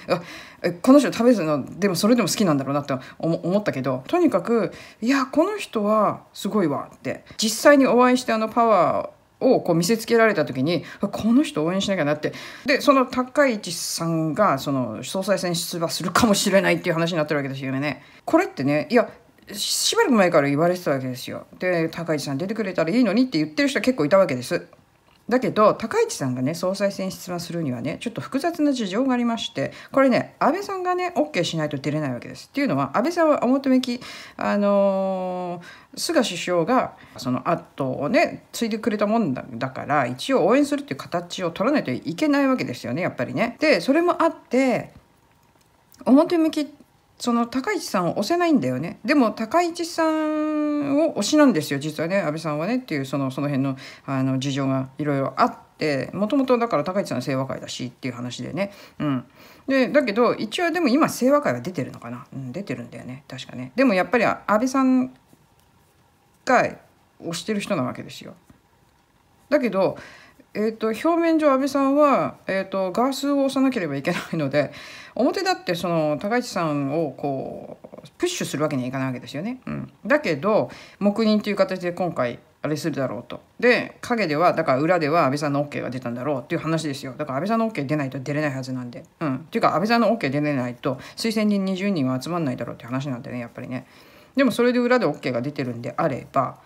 この人食べずのでもそれでも好きなんだろうなって思ったけどとにかくいやこの人はすごいわって実際にお会いしてあのパワーをこう見せつけられた時にこの人応援しなきゃなってでその高市さんがその総裁選出馬するかもしれないっていう話になってるわけですよね。これってねいやしばらく前から言われてたわけですよ。で高市さん出てくれたらいいのにって言ってる人は結構いたわけです。だけど高市さんがね総裁選出馬するにはねちょっと複雑な事情がありましてこれね安倍さんがね OK しないと出れないわけです。っていうのは安倍さんは表向き、あのー、菅首相がその後をね継いでくれたもんだだから一応応援するっていう形を取らないといけないわけですよねやっぱりね。でそれもあって表向きその高市さんを押せないんだよねでも高市さんを推しなんですよ実はね安倍さんはねっていうそのその辺のあの事情がいろいろあってもともとだから高市さんは清和会だしっていう話でねうんでだけど一応でも今清和会は出てるのかな、うん、出てるんだよね確かねでもやっぱり安倍さんが押してる人なわけですよだけどえーと、表面上安倍さんは、えーと、とガースを押さなければいけないので表だってその高市さんをこうプッシュするわけにはいかないわけですよね。うん、だけど黙認という形で今回あれするだろうと。で陰ではだから裏では安倍さんの OK が出たんだろうっていう話ですよだから安倍さんの OK 出ないと出れないはずなんで。うん、っていうか安倍さんの OK 出れないと推薦人20人は集まんないだろうって話なんでねやっぱりね。でもそれで裏で OK が出てるんであれば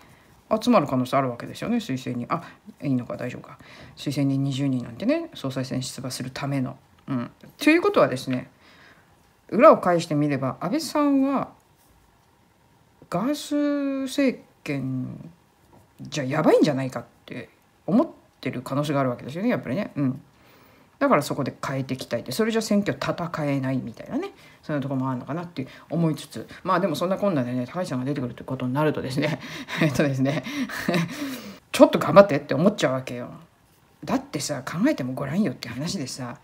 集まる可能性あるわけですよね推薦人あいいのか大丈夫か推薦人20人なんてね総裁選出馬するためのうん、ということはですね裏を返してみれば安倍さんはガース政権じゃやばいんじゃないかって思ってる可能性があるわけですよねやっぱりね。うんだからそこで変えていきたいってそれじゃ選挙戦えないみたいなねそういうとこもあるのかなって思いつつまあでもそんなこんなでね高橋さんが出てくるってことになるとですね [laughs] えっとですねちょっと頑張ってって思っちゃうわけよ。だってさ考えてもごらんよって話でさ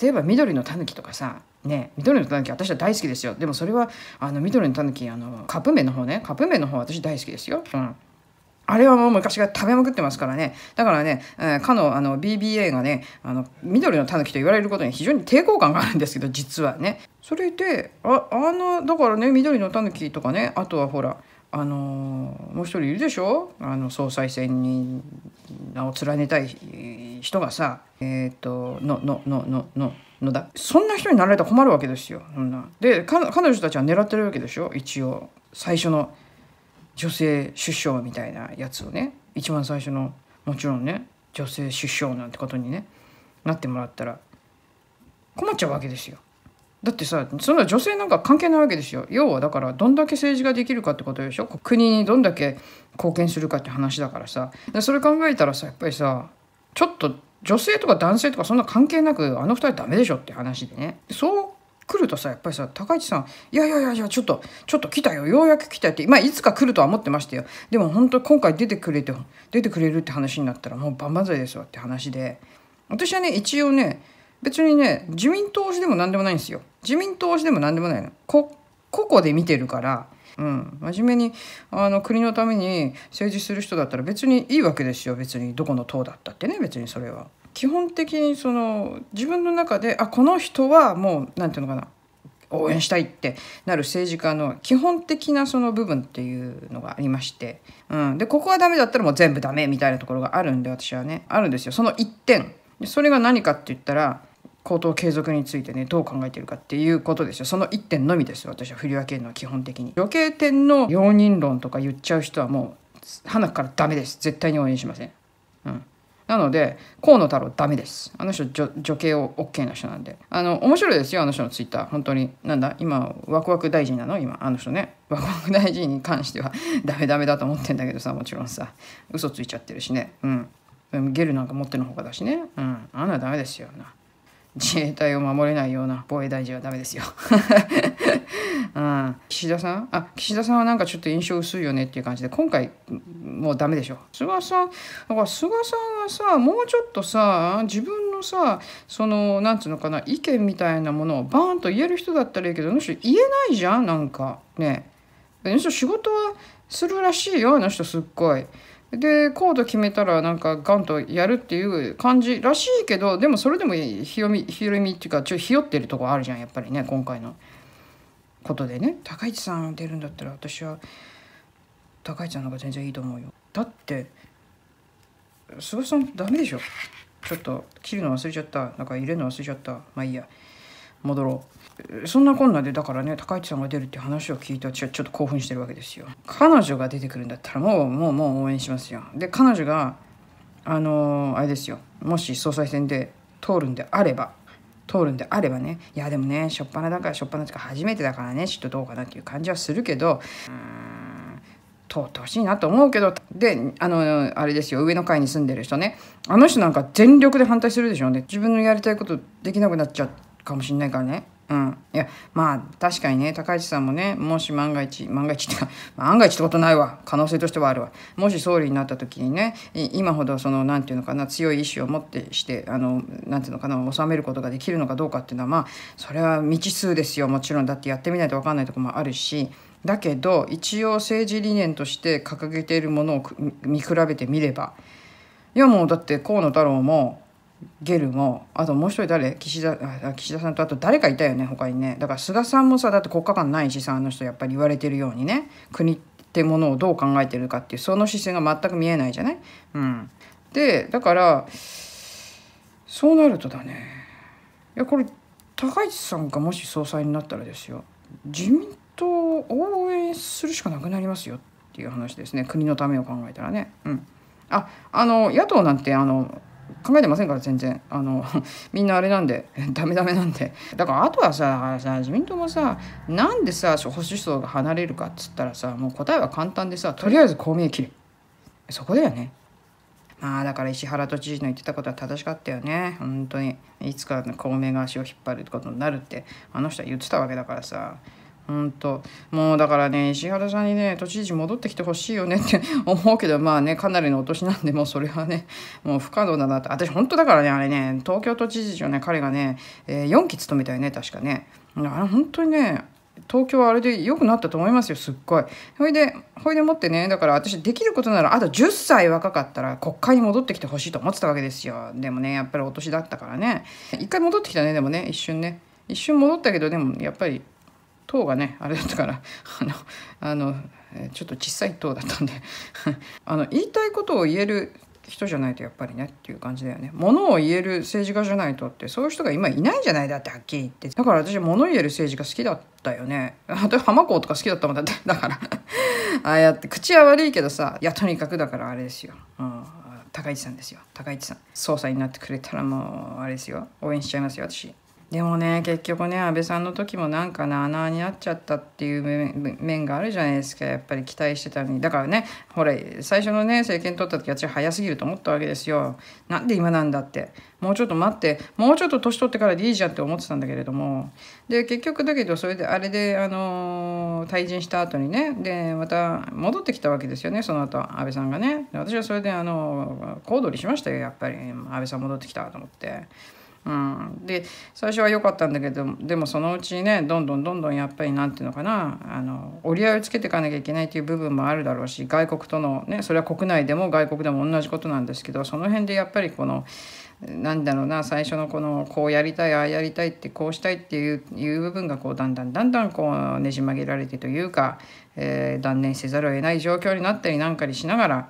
例えば緑の狸とかさね緑の狸、私は大好きですよでもそれはあの緑の狸、あのカップ麺の方ねカップ麺の方私大好きですよ、うん、あれはもう昔から食べまくってますからね。だからね、えー、かのあの BBA がね、あの緑のタヌキと言われることに非常に抵抗感があるんですけど、実はね。それで、あ、あの、だからね、緑のタヌキとかね、あとはほら、あのもう一人いるでしょあの総裁選に名を連ねたい人がさえっ、ー、とののののののだそんな人になられたら困るわけですよそんなで彼女たちは狙ってるわけでしょ一応最初の女性首相みたいなやつをね一番最初のもちろんね女性首相なんてことにねなってもらったら困っちゃうわけですよ。だってさそんな女性なんか関係ないわけですよ要はだからどんだけ政治ができるかってことでしょ国にどんだけ貢献するかって話だからさでそれ考えたらさやっぱりさちょっと女性とか男性とかそんな関係なくあの2人ダメでしょって話でねそう来るとさやっぱりさ高市さん「いやいやいやいやちょっとちょっと来たよようやく来た」ってまあいつか来るとは思ってましたよでも本当今回出てくれて出てくれるって話になったらもう万々歳ですわって話で私はね一応ね別にね自民党しでも何でもないんですよ。自民党推しでも何でもないの。こ、個々で見てるから、うん、真面目にあの国のために政治する人だったら別にいいわけですよ別にどこの党だったってね別にそれは。基本的にその自分の中であこの人はもう何て言うのかな応援したいってなる政治家の基本的なその部分っていうのがありまして、うん、でここはダメだったらもう全部ダメみたいなところがあるんで私はねあるんですよその一点それが何かって言ったら高騰継続についてねどう考えてるかっていうことですよその1点のみです私は振り分けるのは基本的に女系天の容認論とか言っちゃう人はもう花からダメです絶対に応援しませんうんなので河野太郎ダメですあの人女系を OK な人なんであの面白いですよあの人のツイッター本当になんだ今ワクワク大臣なの今あの人ねワクワク大臣に関しては [laughs] ダメダメだと思ってんだけどさもちろんさ嘘ついちゃってるしねうんゲルなんか持ってるのほかだしねうんあんなダメですよな自衛隊を守れないような防衛大臣はダメですよ [laughs] うん、岸田さんあ岸田さんはなんかちょっと印象薄いよねっていう感じで今回もうダメでしょ菅さんだから菅さんはさもうちょっとさ自分のさそのなんつうのかな意見みたいなものをバーンと言える人だったらいいけどむしろ言えないじゃんなんかねあの仕事はするらしいよあの人すっごい。でコード決めたらなんかガンとやるっていう感じらしいけどでもそれでもひよみひよみっていうかちょひよってるとこあるじゃんやっぱりね今回のことでね高市さん出るんだったら私は高市さんの方が全然いいと思うよだって菅さんダメでしょちょっと切るの忘れちゃったなんか入れるの忘れちゃったまあいいや戻ろうそんなこんなでだからね高市さんが出るって話を聞いた私はちょっと興奮してるわけですよ彼女が出てくるんだったらもうもうもう応援しますよで彼女があのー、あれですよもし総裁選で通るんであれば通るんであればねいやでもねしょっぱなだからしょっぱなとか初めてだからねちょっとどうかなっていう感じはするけど通ってほしいなと思うけどであのあれですよ上の階に住んでる人ねあの人なんか全力で反対するでしょうね自分のやりたいことできなくなっちゃうかもしんないからねうん。いや、まあ、確かにね、高市さんもね、もし万が一、万が一ってか、[laughs] 万が一ってことないわ。可能性としてはあるわ。もし総理になった時にね、今ほどその、なんていうのかな、強い意志を持ってして、あの、なんていうのかな、収めることができるのかどうかっていうのは、まあ、それは未知数ですよ。もちろん、だってやってみないと分かんないとこもあるし、だけど、一応政治理念として掲げているものを見比べてみれば、いやもうだって河野太郎もゲルもあともう一人誰岸田岸田さんとあと誰かいたよね他にねだから菅さんもさだって国家間ないしさあの人やっぱり言われてるようにね国ってものをどう考えてるかっていうその姿勢が全く見えないじゃない、うん、でだからそうなるとだねいやこれ高市さんがもし総裁になったらですよ自民党を応援するしかなくなりますよっていう話ですね国のためを考えたらね。うん、ああの野党なんてあの考えてませんから全然あの [laughs] みんなあれなんで [laughs] ダメダメなんでだからあとはさ自民党もさなんでさ保守層が離れるかっつったらさもう答えは簡単でさとりあえず公明切れそこだよねまあだから石原都知事の言ってたことは正しかったよね本当にいつか公明が足を引っ張ることになるってあの人は言ってたわけだからさほんともうだからね石原さんにね都知事戻ってきてほしいよねって [laughs] 思うけどまあねかなりのお年なんでもうそれはねもう不可能だなって私本当だからねあれね東京都知事をね彼がね、えー、4期勤めたよね確かねあれ本当にね東京はあれで良くなったと思いますよすっごい。ほいでほいでもってねだから私できることならあと10歳若かったら国会に戻ってきてほしいと思ってたわけですよでもねやっぱりお年だったからね一回戻ってきたねでもね一瞬ね一瞬戻ったけどでもやっぱり塔がねあれだったから [laughs] あのあのちょっと小さい塔だったんで [laughs] あの言いたいことを言える人じゃないとやっぱりねっていう感じだよね。物を言える政治家じゃないとってそういう人が今いないんじゃないだってはっきり言って。だから私物言える政治家好きだったよね。[laughs] あと浜子とか好きだったもんだって。だからああやって口は悪いけどさ、いやとにかくだからあれですよ。うん。高市さんですよ。高市さん。総裁になってくれたらもうあれですよ。応援しちゃいますよ私。でもね結局ね安倍さんの時もなんかなあなあになっちゃったっていう面があるじゃないですかやっぱり期待してたのにだからねほれ最初のね政権取った時は早すぎると思ったわけですよなんで今なんだってもうちょっと待ってもうちょっと年取ってからでいいじゃんって思ってたんだけれどもで結局だけどそれであれであのー、退陣した後にねでまた戻ってきたわけですよねその後安倍さんがね私はそれであの小躍りしましたよやっぱり安倍さん戻ってきたと思ってうん、で最初は良かったんだけどでもそのうちねどんどんどんどんやっぱり何て言うのかなあの折り合いをつけていかなきゃいけないという部分もあるだろうし外国とのねそれは国内でも外国でも同じことなんですけどその辺でやっぱりこのなんだろうな最初のこのこうやりたいああやりたいってこうしたいっていういう部分がこうだんだんだんだんこうねじ曲げられてというか、えー、断念せざるを得ない状況になったりなんかにしながら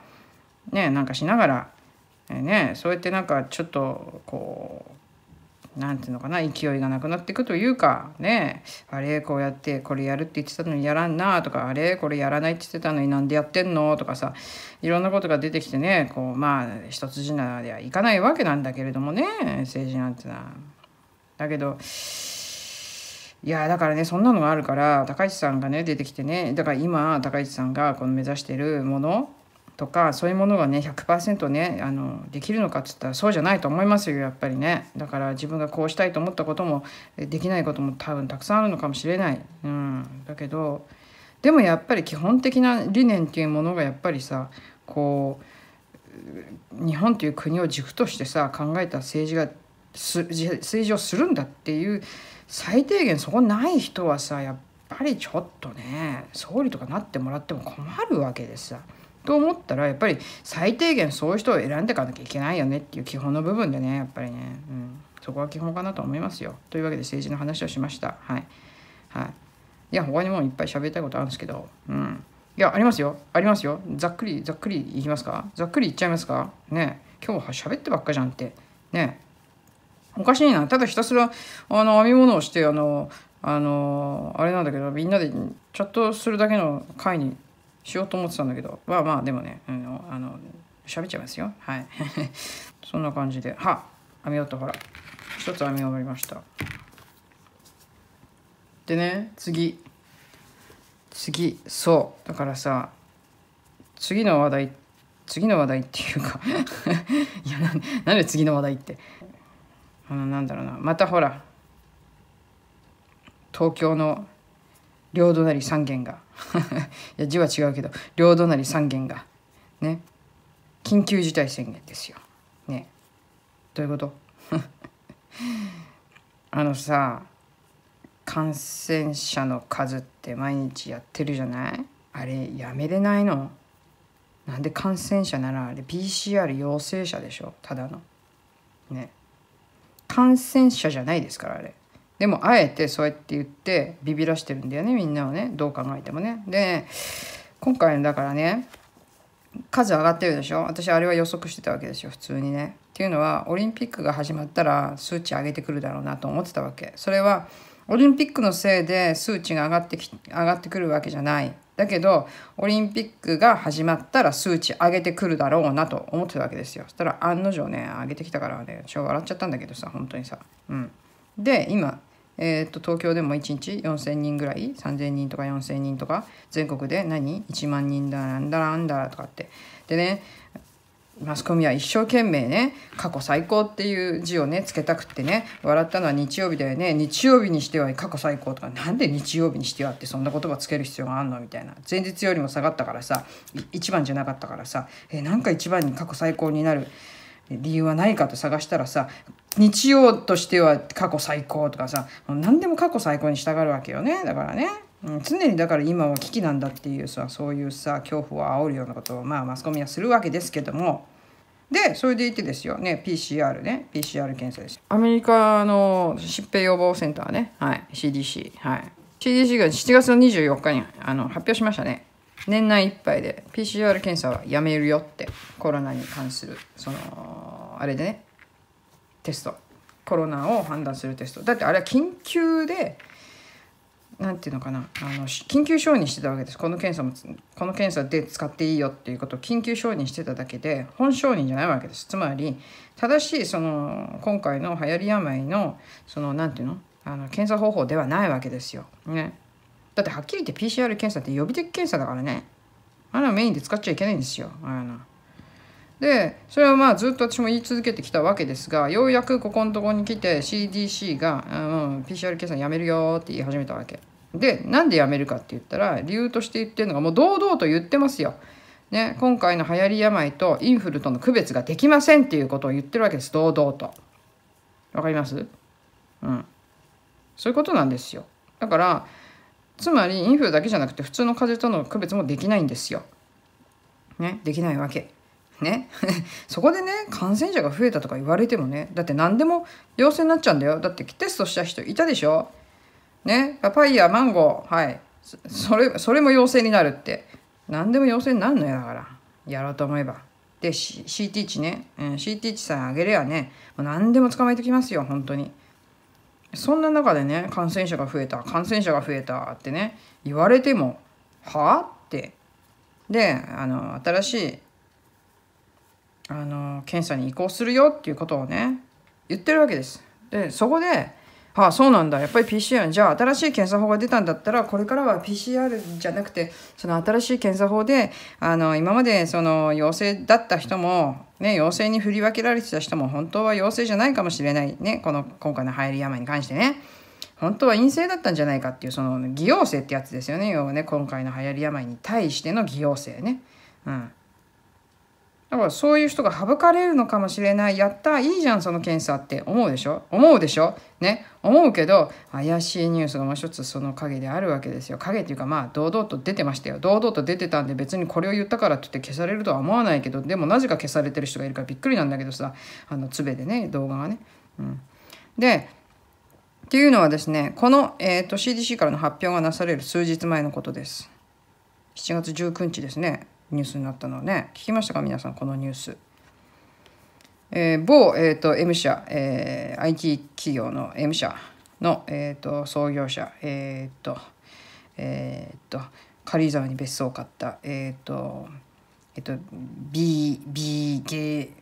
ねなんかしながら。ね、そうやってなんかちょっとこうんていうのかな勢いがなくなっていくというかねあれこうやってこれやるって言ってたのにやらんなとかあれこれやらないって言ってたのになんでやってんのとかさいろんなことが出てきてねこうまあ一筋縄ではいかないわけなんだけれどもね政治なんてな。だけどいやだからねそんなのがあるから高市さんがね出てきてねだから今高市さんがこの目指してるものとかそういうものがね100%ねあのできるのかっつったらそうじゃないと思いますよやっぱりねだから自分がこうしたいと思ったこともできないことも多分たくさんあるのかもしれない、うん、だけどでもやっぱり基本的な理念っていうものがやっぱりさこう日本という国を軸としてさ考えた政治が政治をするんだっていう最低限そこない人はさやっぱりちょっとね総理とかなってもらっても困るわけでさ。と思ったらやっぱり最低限そういう人を選んでいかなきゃいけないよねっていう基本の部分でねやっぱりね、うん、そこは基本かなと思いますよというわけで政治の話をしましたはいはいいや他にもいっぱい喋りたいことあるんですけどうんいやありますよありますよざっくりざっくりいきますかざっくりいっちゃいますかね今日は喋ってばっかじゃんってねおかしいなただひたすらあの編み物をしてあのあのあれなんだけどみんなでチャットするだけの会にしようと思ってたんだけどまあまあでもね、うん、あの喋っちゃいますよはい [laughs] そんな感じでは編み終わったほら一つ編み終わりましたでね次次そうだからさ次の話題次の話題っていうか [laughs] いやななんで次の話題ってあのなんだろうなまたほら東京の両隣三軒が [laughs] いや字は違うけど両隣三軒がね緊急事態宣言ですよ。ねどういうこと [laughs] あのさ感染者の数って毎日やってるじゃないあれやめれないのなんで感染者ならあれ PCR 陽性者でしょただのね感染者じゃないですからあれでもあえてそうやって言ってビビらしてるんだよねみんなをねどう考えてもね。で今回のだからね数上がってるでしょ私あれは予測してたわけですよ普通にね。っていうのはオリンピックが始まったら数値上げてくるだろうなと思ってたわけ。それはオリンピックのせいで数値が上がってき上がってくるわけじゃない。だけどオリンピックが始まったら数値上げてくるだろうなと思ってたわけですよ。そしたら案の定ね上げてきたからねちょ笑っちゃったんだけどさ本当にさ。うん、で今えー、と東京でも1日4,000人ぐらい3,000人とか4,000人とか全国で何1万人だなんだなんだとかってでねマスコミは一生懸命ね過去最高っていう字をねつけたくってね笑ったのは日曜日だよね日曜日にしては過去最高とかなんで日曜日にしてはってそんな言葉つける必要があんのみたいな前日よりも下がったからさ1番じゃなかったからさえなんか1番に過去最高になる。理由はないかと探したらさ日曜としては過去最高とかさ何でも過去最高に従うわけよねだからね。うん、常にだから今は危機なんだっていうさそういうさ恐怖を煽るようなことをまあマスコミはするわけですけどもでそれでいてですよね PCR ね PCR 検査ですアメリカの疾病予防センターねはい CDC はい CDC が7月の24日にあの発表しましたね年内いっぱいで PCR 検査はやめるよってコロナに関するそのあれでねテストコロナを判断するテストだってあれは緊急で何て言うのかなあの緊急承認してたわけですこの検査もこの検査で使っていいよっていうことを緊急承認してただけで本承認じゃないわけですつまり正しいその今回の流行り病のその何ていうのあの検査方法ではないわけですよ。ね、だってはっきり言って PCR 検査って予備的検査だからね。あはメインで使っちゃいけないんですよ。あのでそれはまあずっと私も言い続けてきたわけですがようやくここのとこに来て CDC が、うん、PCR 検査やめるよって言い始めたわけでなんでやめるかって言ったら理由として言ってるのがもう堂々と言ってますよ、ね、今回の流行り病とインフルとの区別ができませんっていうことを言ってるわけです堂々とわかりますうんそういうことなんですよだからつまりインフルだけじゃなくて普通の風邪との区別もできないんですよ。ね、できないわけ。ね、[laughs] そこでね感染者が増えたとか言われてもねだって何でも陽性になっちゃうんだよだってテストした人いたでしょねパパイヤマンゴーはいそれそれも陽性になるって何でも陽性になるのよだからやろうと思えばで、C、CT 値ね、うん、CT 値さえ上げればねもう何でも捕まえてきますよ本当にそんな中でね、感染者が増えた、感染者が増えたってね、言われても、はあって。で、あの、新しい、あの、検査に移行するよっていうことをね、言ってるわけです。で、そこで、はあ、そうなんだ。やっぱり PCR、じゃあ新しい検査法が出たんだったら、これからは PCR じゃなくて、その新しい検査法で、あの、今までその陽性だった人も、ね、陽性に振り分けられてた人も本当は陽性じゃないかもしれないね、この今回の流行り病に関してね。本当は陰性だったんじゃないかっていう、その偽陽性ってやつですよね、要はね、今回の流行り病に対しての偽陽性ね。うん。だからそういう人が省かれるのかもしれない。やった、いいじゃん、その検査って思うでしょ思うでしょね。思うけど、怪しいニュースがもう一つその影であるわけですよ。影っていうかまあ、堂々と出てましたよ。堂々と出てたんで別にこれを言ったからって言って消されるとは思わないけど、でもなぜか消されてる人がいるからびっくりなんだけどさ、あの、つべでね、動画がね。うん。で、っていうのはですね、この、えーと CDC からの発表がなされる数日前のことです。7月19日ですね。ニュースになったのね聞きましたか皆さんこのニュース。えー、某、えーと、と M 社、えー、IT 企業の M 社の、えーと、創業者、えっ、ー、と、えっ、ー、と、軽井沢に別荘を買った、えっ、と、えっ、と、B、B、G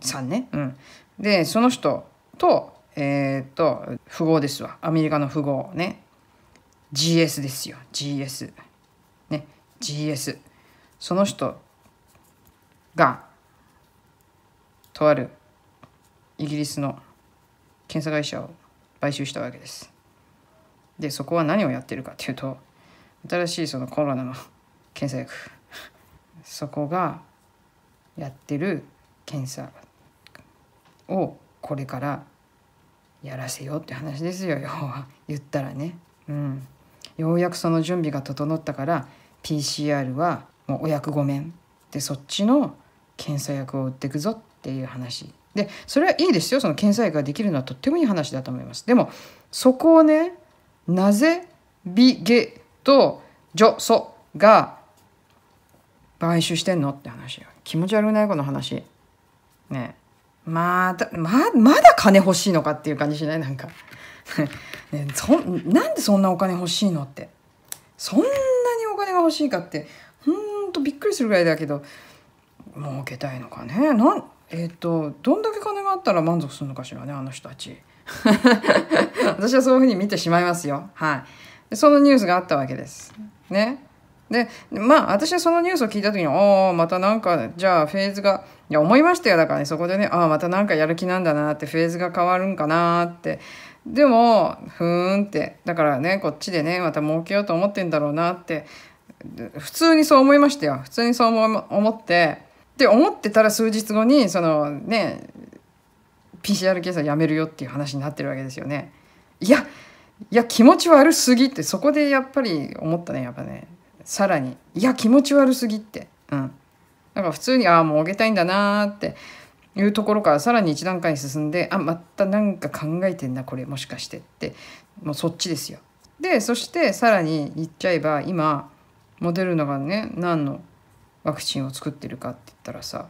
さんね。うん。で、その人と、えっ、と、富豪ですわ。アメリカの富豪ね。GS ですよ。GS。ね。GS。その人がとあるイギリスの検査会社を買収したわけです。でそこは何をやってるかっていうと新しいそのコロナの検査薬そこがやってる検査をこれからやらせようって話ですよ要は [laughs] 言ったらね。うん、ようやくその準備が整ったから PCR はもうお役御免でそっちの検査薬を売っていくぞっていう話でそれはいいですよその検査薬ができるのはとってもいい話だと思いますでもそこをねなぜ美ゲと女ソが買収してんのって話よ気持ち悪くないこの話ねまだままだ金欲しいのかっていう感じしないなんか [laughs] ね、そなんでそんなお金欲しいのってそんなにお金が欲しいかってとびっくりするぐらいだけど儲けたいのかねなんえっ、ー、とどんだけ金があったら満足するのかしらねあの人たち [laughs] 私はそういうふうに見てしまいますよはいでそのニュースがあったわけですねでまあ私はそのニュースを聞いた時におおまたなんかじゃあフェーズがいや思いましたよだからねそこでねああまたなんかやる気なんだなってフェーズが変わるんかなってでもふーんってだからねこっちでねまた儲けようと思ってんだろうなって普通にそう思いましたよ。普通にそう思って。で、思ってたら数日後に、そのね、PCR 検査やめるよっていう話になってるわけですよね。いや、いや、気持ち悪すぎって、そこでやっぱり思ったね、やっぱね。さらに。いや、気持ち悪すぎって。うん。だから普通に、ああ、もうあげたいんだなーって。いうところからさらに一段階進んであまた何か考えてんなこれもしかしてってもうそっちですよ。でそしてさらに言っちゃえば今モデルナがね何のワクチンを作ってるかって言ったらさ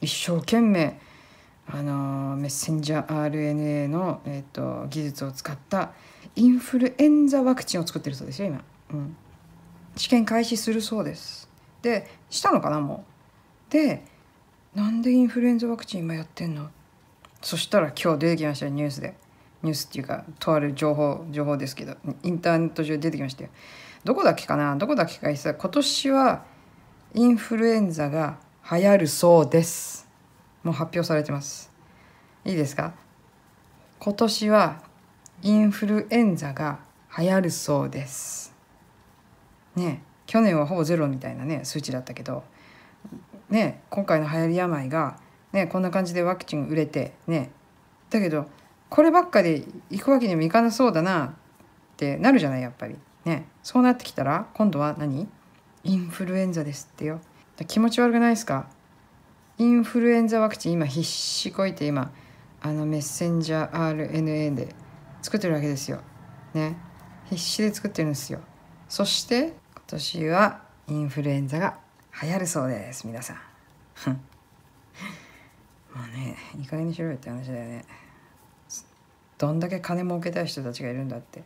一生懸命あのメッセンジャー RNA の、えーと、技術を使ったインフルエンザワクチンを作ってるそうですよ今、うん、試験開始するそうですでしたのかなもうでなんでインフルエンザワクチン今やってんのそしたら今日出てきましたニュースでニュースっていうかとある情報情報ですけどインターネット上出てきましたよどこだっけかなどこだっけか今年はインフルエンザが流行るそうですもう発表されてますいいですか今年はインフルエンザが流行るそうですね去年はほぼゼロみたいなね数値だったけどね今回の流行り病がねこんな感じでワクチン売れてねだけどこればっかで行くわけにもいかなそうだなってなるじゃないやっぱり。ねそうなってきたら今度は何インフルエンザですってよ気持ち悪くないですかインフルエンザワクチン今必死こいて今あのメッセンジャー RNA で作ってるわけですよね必死で作ってるんですよそして今年はインフルエンザが流行るそうです皆さんまあねいい加減にしろよって話だよねどんだけ金儲けたい人たちがいるんだって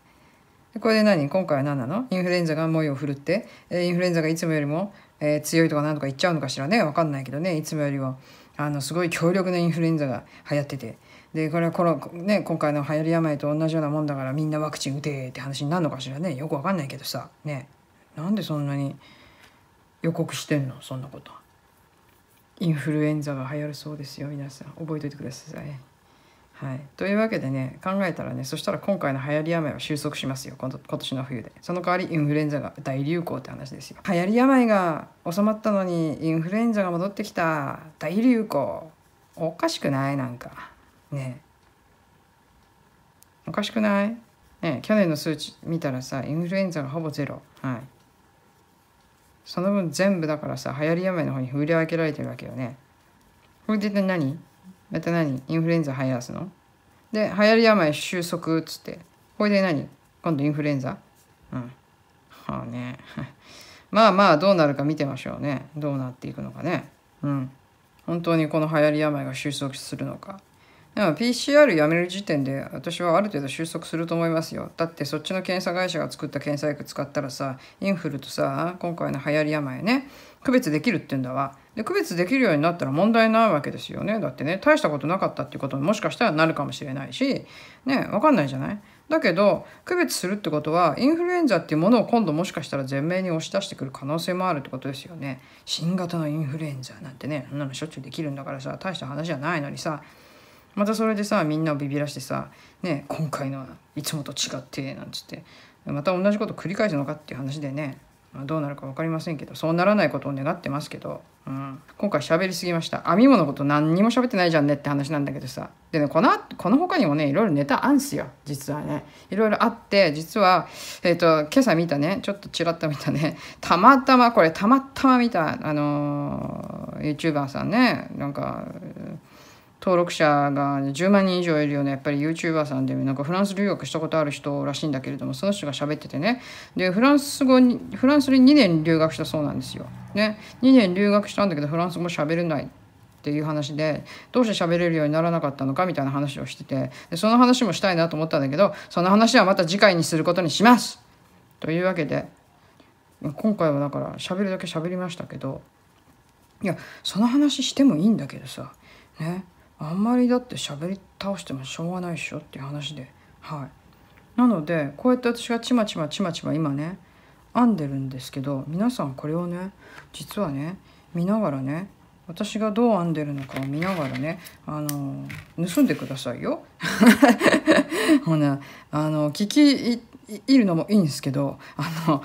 これで何今回は何なのインフルエンザが猛威を振るって、インフルエンザがいつもよりも、えー、強いとか何とか言っちゃうのかしらね。わかんないけどね。いつもよりは、あの、すごい強力なインフルエンザが流行ってて。で、これはこの、ね、今回の流行り病と同じようなもんだからみんなワクチン打てって話になるのかしらね。よくわかんないけどさ。ね。なんでそんなに予告してんのそんなこと。インフルエンザが流行るそうですよ。皆さん。覚えておいてください。はい、というわけでね考えたらねそしたら今回の流行り病は収束しますよ今年の冬でその代わりインフルエンザが大流行って話ですよ流行り病が収まったのにインフルエンザが戻ってきた大流行おかしくないなんかねおかしくないね去年の数値見たらさインフルエンザがほぼゼロはいその分全部だからさ流行り病の方に振り分けられてるわけよねこれで何また何インフルエンザ流行らすので、流行り病収束っつって。これで何今度インフルエンザうん。はあね。[laughs] まあまあどうなるか見てましょうね。どうなっていくのかね。うん。本当にこの流行り病が収束するのか。でも PCR やめる時点で私はある程度収束すると思いますよ。だってそっちの検査会社が作った検査薬使ったらさ、インフルとさ、今回の流行り病ね、区別できるって言うんだわ。で、区別できるようになったら問題ないわけですよね。だってね、大したことなかったっていうことももしかしたらなるかもしれないし、ね、わかんないじゃないだけど、区別するってことは、インフルエンザっていうものを今度もしかしたら前面に押し出してくる可能性もあるってことですよね。新型のインフルエンザなんてね、そんなのしょっちゅうできるんだからさ、大した話じゃないのにさ、またそれでさみんなをビビらしてさ、ね、今回のいつもと違ってなんつってまた同じこと繰り返すのかっていう話でね、まあ、どうなるか分かりませんけどそうならないことを願ってますけど、うん、今回喋りすぎました編み物のこと何にも喋ってないじゃんねって話なんだけどさでねこのこの他にもねいろいろネタあんすよ実はねいろいろあって実は、えっ、ー、と今朝見たねちょっとちらっと見たねたまたまこれたまたま見たあのー、YouTuber さんねなんか登録者が10万人以上いるようなやっぱり YouTuber さんでなんかフランス留学したことある人らしいんだけれどもその人が喋っててねでフランス語にフランスに2年留学したそうなんですよ。ね、2年留学したんだけどフランス語喋れないっていう話でどうして喋れるようにならなかったのかみたいな話をしててでその話もしたいなと思ったんだけどその話はまた次回にすることにしますというわけで今回はだから喋るだけ喋りましたけどいやその話してもいいんだけどさねあんまりだって喋り倒してもしょうがないっしょっていう話ではいなのでこうやって私がちまちまちまちま今ね編んでるんですけど皆さんこれをね実はね見ながらね私がどう編んでるのかを見ながらね、あの、盗んでくださいよ。[laughs] ほな、あの、聞き入るのもいいんですけど、あの、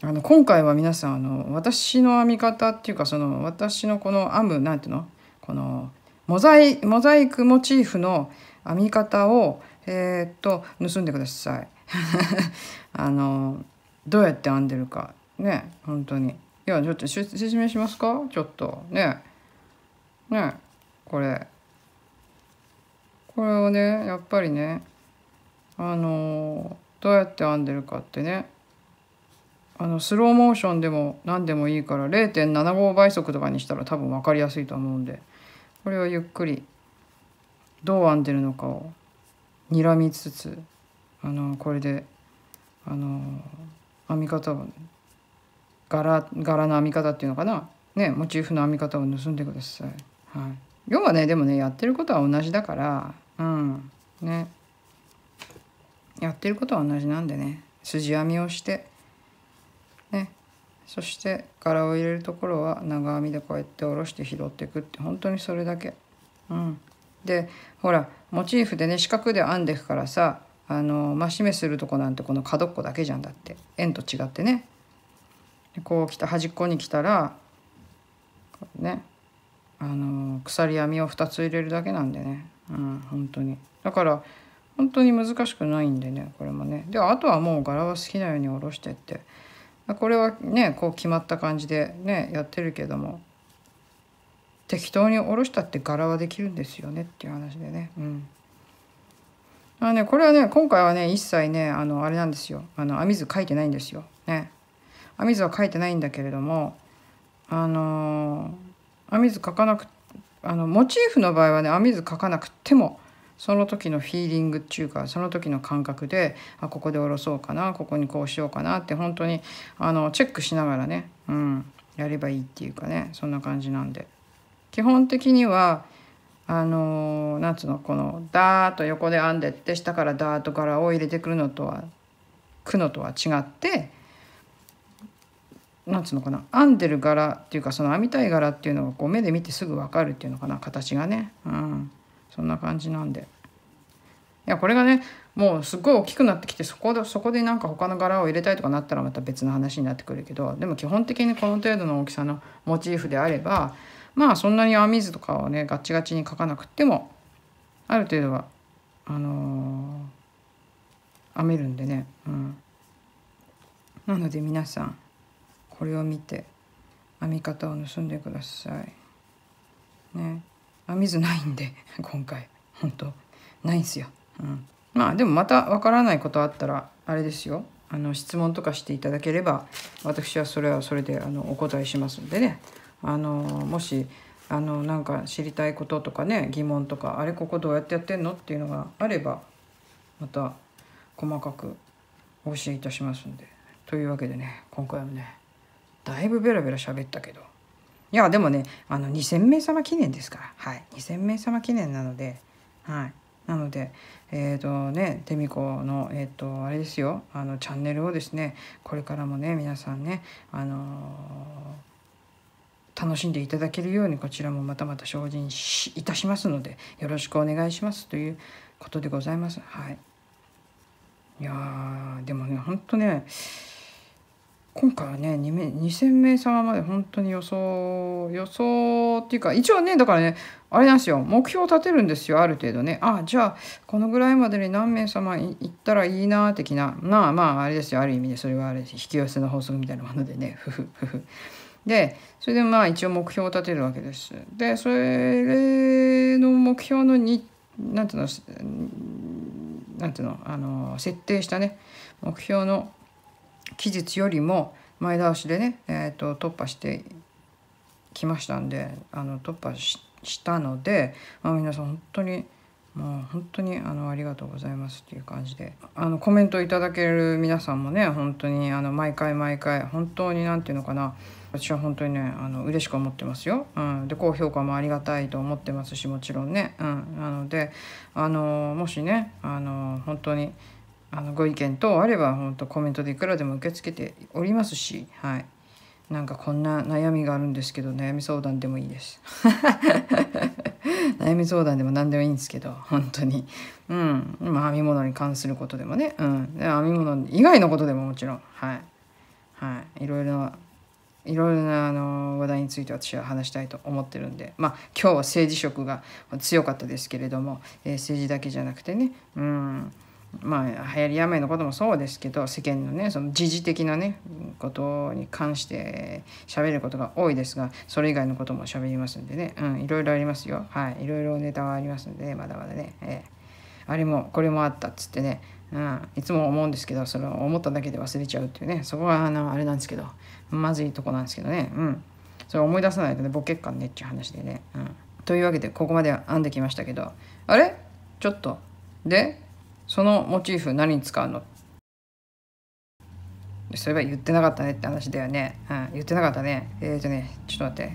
あの今回は皆さんあの私の編み方っていうかその私のこの編むなんていうのこのモザイモザイクモチーフの編み方を、えー、っと盗んでください [laughs] あのどうやって編んでるかね本当にいやちょっと説明しますかちょっとねねこれこれをねやっぱりねあのどうやって編んでるかってねあのスローモーションでも何でもいいから0.75倍速とかにしたら多分分かりやすいと思うんで。これをゆっくりどう編んでるのかを睨みつつあのこれであの編み方を、柄柄の編み方っていうのかなねモチーフの編み方を盗んでください。はい、要はねでもねやってることは同じだからうんねやってることは同じなんでね筋編みをしてそして柄を入れるところは長編みでこうやって下ろして拾っていくって本当にそれだけ。うん、でほらモチーフでね四角で編んでいくからさあの増し目するとこなんてこの角っこだけじゃんだって円と違ってね。こう来た端っこに来たらねあの鎖編みを2つ入れるだけなんでね、うん、本当にだから本当に難しくないんでねこれもねであとはもう柄は好きなように下ろしてって。これはねこう決まった感じでねやってるけども適当に下ろしたって柄はできるんですよねっていう話でね。うんあね、これはね今回はね一切ねあのあれなんですよあの編み図書いてないんですよ。ね、編み図は書いてないんだけれどもあのー、編み図書かなくあのモチーフの場合はね編み図書かなくてもその時のフィーリングっていうかその時の感覚であここで下ろそうかなここにこうしようかなって本当にあのチェックしながらね、うん、やればいいっていうかねそんな感じなんで基本的にはあのなんつうのこのダーッと横で編んでって下からダーッと柄を入れてくるのとはくのとは違ってなんつうのかな編んでる柄っていうかその編みたい柄っていうのがこう目で見てすぐ分かるっていうのかな形がね。うんそんな感じなんで。いや、これがね、もうすっごい大きくなってきて、そこで、そこでなんか他の柄を入れたいとかなったらまた別の話になってくるけど、でも基本的にこの程度の大きさのモチーフであれば、まあそんなに編み図とかをね、ガチガチに描かなくても、ある程度は、あのー、編めるんでね、うん。なので皆さん、これを見て、編み方を盗んでください。ね。雨水ないんで [laughs] 今回本当ないんすよ、うん、まあでもまたわからないことあったらあれですよあの質問とかしていただければ私はそれはそれであのお答えしますんでねあのもしあのなんか知りたいこととかね疑問とかあれここどうやってやってんのっていうのがあればまた細かくお教えいたしますんでというわけでね今回もねだいぶベラベラ喋ったけどいや、でもね、あの、2000名様記念ですから。はい。2000名様記念なので、はい。なので、えっ、ー、とね、デミコの、えっ、ー、と、あれですよ、あの、チャンネルをですね、これからもね、皆さんね、あのー、楽しんでいただけるようにこちらもまたまた精進しいたしますのでよろしくお願いしますということでございます。はい、いやでもね本当ね今回はね 2, 名2000名様まで本当に予想予想っていうか一応ねだからねあれなんですよ目標を立てるんですよある程度ねあじゃあこのぐらいまでに何名様い行ったらいいな的なまあまああれですよある意味でそれはあれ引き寄せの法則みたいなものでねふふふふ。でそれでまあ一応目標を立てるわけです。でそれの目標のになんていうのなんていうのあの設定したね目標の期日よりも前倒しでね、えーと、突破してきましたんであの突破したので、まあ、皆さん本当にもう本当にあのありがとうございますっていう感じであのコメントいただける皆さんもね本当にあの毎回毎回本当に何て言うのかな私は本当にねあの嬉しく思ってますよ、うん、で高評価もありがたいと思ってますしもちろんね、うん、なのであのもしねあの本当に。あのご意見等あれば本当コメントでいくらでも受け付けておりますし、はい、なんかこんな悩みがあるんですけど悩み相談でもいいです [laughs] 悩み相談でも何でもいいんですけど本当にうんまあ編み物に関することでもね、うん、編み物以外のことでももちろんはい、はい、いろいろないろいろなあの話題について私は話したいと思ってるんで、まあ、今日は政治色が強かったですけれども、えー、政治だけじゃなくてね、うん、まあ、流行り病のこともそうですけど世間のねその時事的なねことに関して喋ることが多いですがそれ以外のことも喋りますんでね、うん、いろいろありますよはいいろいろネタはありますんで、ね、まだまだね、えー、あれもこれもあったっつってね、うん、いつも思うんですけどそれを思っただけで忘れちゃうっていうねそこがあのあれなんですけどまずいとこなんですけどね、うん、それを思い出さないとねボケっかんねっていう話でね、うん、というわけでここまで編んできましたけどあれちょっとでそのモチーフ何に使うのそういえば言ってなかったねって話だよね。うん、言ってなかったね。えっ、ー、とね、ちょっと待って。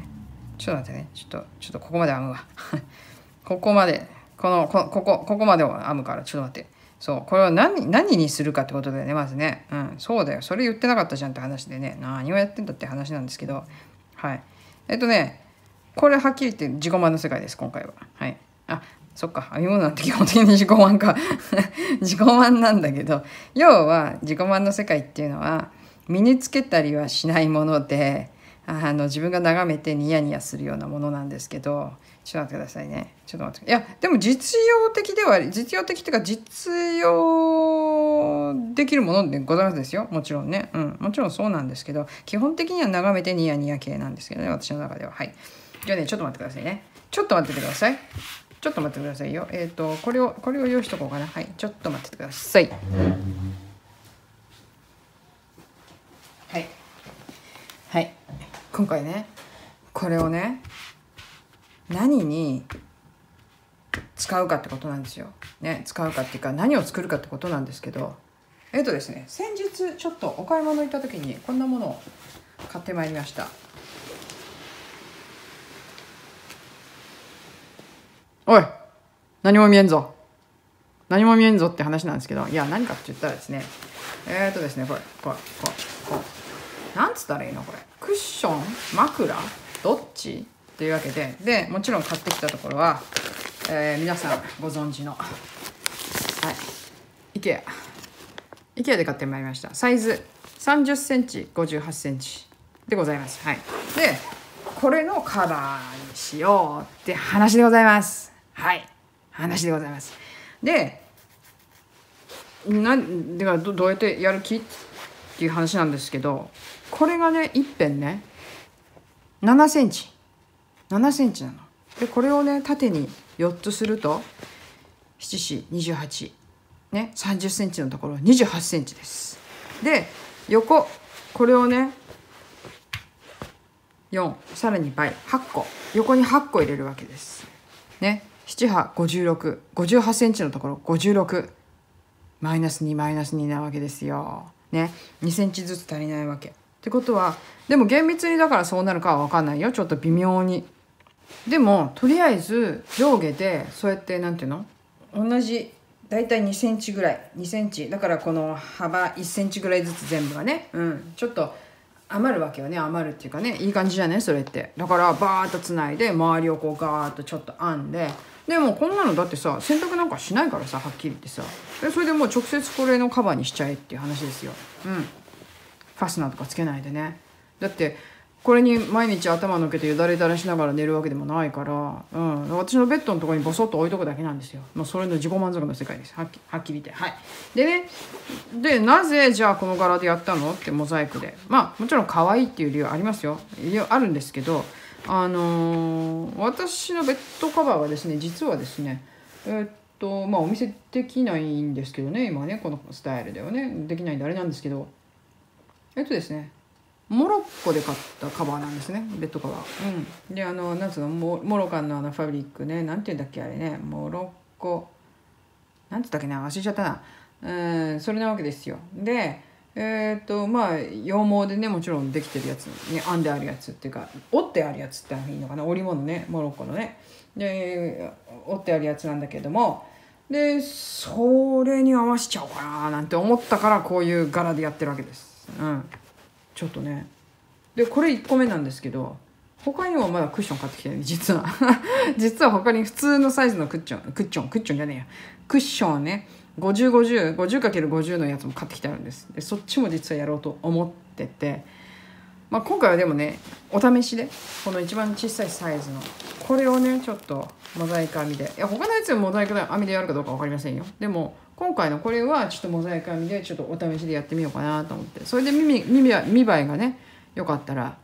ちょっと待ってね。ちょっと、ちょっとここまで編むわ。[laughs] ここまで、この、こ、ここ、ここまでを編むから、ちょっと待って。そう、これを何、何にするかってことだよね、まずね。うん、そうだよ。それ言ってなかったじゃんって話でね。何をやってんだって話なんですけど。はい。えっ、ー、とね、これはっきり言って自己満の世界です、今回は。はい。あ、そっか編み物なんて基本的に自己満か [laughs] 自己満なんだけど要は自己満の世界っていうのは身につけたりはしないものであの自分が眺めてニヤニヤするようなものなんですけどちょっと待ってくださいねちょっと待っていやでも実用的では実用的っていうか実用できるものでございますですよもちろんね、うん、もちろんそうなんですけど基本的には眺めてニヤニヤ系なんですけどね私の中でははいじゃあねちょっと待ってくださいねちょっと待っててくださいちょっと待ってくださいよ。えっ、ー、と、これを、これを用意しとこうかな。はい、ちょっと待っててください。はい。はい。今回ね、これをね、何に使うかってことなんですよ。ね、使うかっていうか、何を作るかってことなんですけど、えっ、ー、とですね、先日ちょっとお買い物行った時にこんなものを買ってまいりました。おい何も見えんぞ何も見えんぞって話なんですけどいや何かって言ったらですねえっ、ー、とですねこれこれこれこれ、なんつったらいいのこれクッション枕どっちというわけででもちろん買ってきたところは、えー、皆さんご存知のはい IKEA IKEA で買ってまいりましたサイズ3 0ンチ5 8ンチでございますはいでこれのカバーにしようって話でございますはい話でございますでなんでかどうやってやる気っていう話なんですけどこれがね一辺ね7センチ7センチなのでこれをね縦に4つすると7四28ね30センチのところ28センチですで横これをね4さらに倍8個横に8個入れるわけですね7波56、58センチのところ56、マイナス2マイナス2なわけですよ。ね、2センチずつ足りないわけ。ってことは、でも厳密にだからそうなるかは分かんないよ。ちょっと微妙に。でも、とりあえず上下で、そうやって、何ていうの同じ、だいたい2センチぐらい。2センチ。だからこの幅1センチぐらいずつ全部がね。うん。ちょっと、余るわけよね余るっていうかねいい感じじゃないそれってだからバーッとつないで周りをこうガーッとちょっと編んででもこんなのだってさ洗濯なんかしないからさはっきり言ってさでそれでもう直接これのカバーにしちゃえっていう話ですようんファスナーとかつけないでねだってこれに毎日頭のけてよだれだらしながら寝るわけでもないから、うん、私のベッドのところにボソッと置いとくだけなんですよ、まあ、それの自己満足の世界ですはっきはっきり言ってはいでねでなぜじゃあこの柄でやったのってモザイクでまあもちろん可愛いっていう理由ありますよ理由あるんですけどあのー、私のベッドカバーはですね実はですねえー、っとまあお見せできないんですけどね今ねこのスタイルではねできないんであれなんですけどえっとですねモロッコで買ったカバーなんですねベッドカバー、うん、であのなんつうのモモロカンのあのファブリックねなんていうんだっけあれねモロッコなんつったっけな忘れちゃったなうんそれなわけですよでえっ、ー、とまあ羊毛でねもちろんできてるやつね編んであるやつっていうか折ってあるやつっていいのかな織物ねモロッコのねで折ってあるやつなんだけどもでそれに合わせちゃおうかななんて思ったからこういう柄でやってるわけですうんちょっとねでこれ1個目なんですけど他にもまだクッション買ってきてる、ね、実は [laughs] 実は他に普通のサイズのクッションクッションクッションじゃねえやクッションね 505050×50 50のやつも買ってきてあるんですでそっちも実はやろうと思ってて、まあ、今回はでもねお試しでこの一番小さいサイズのこれをねちょっとモザイク編みでいや他のやつもモザイク編みでやるかどうか分かりませんよでも今回のこれはちょっとモザイク編みでちょっとお試しでやってみようかなと思ってそれで耳耳は見栄えがねよかったら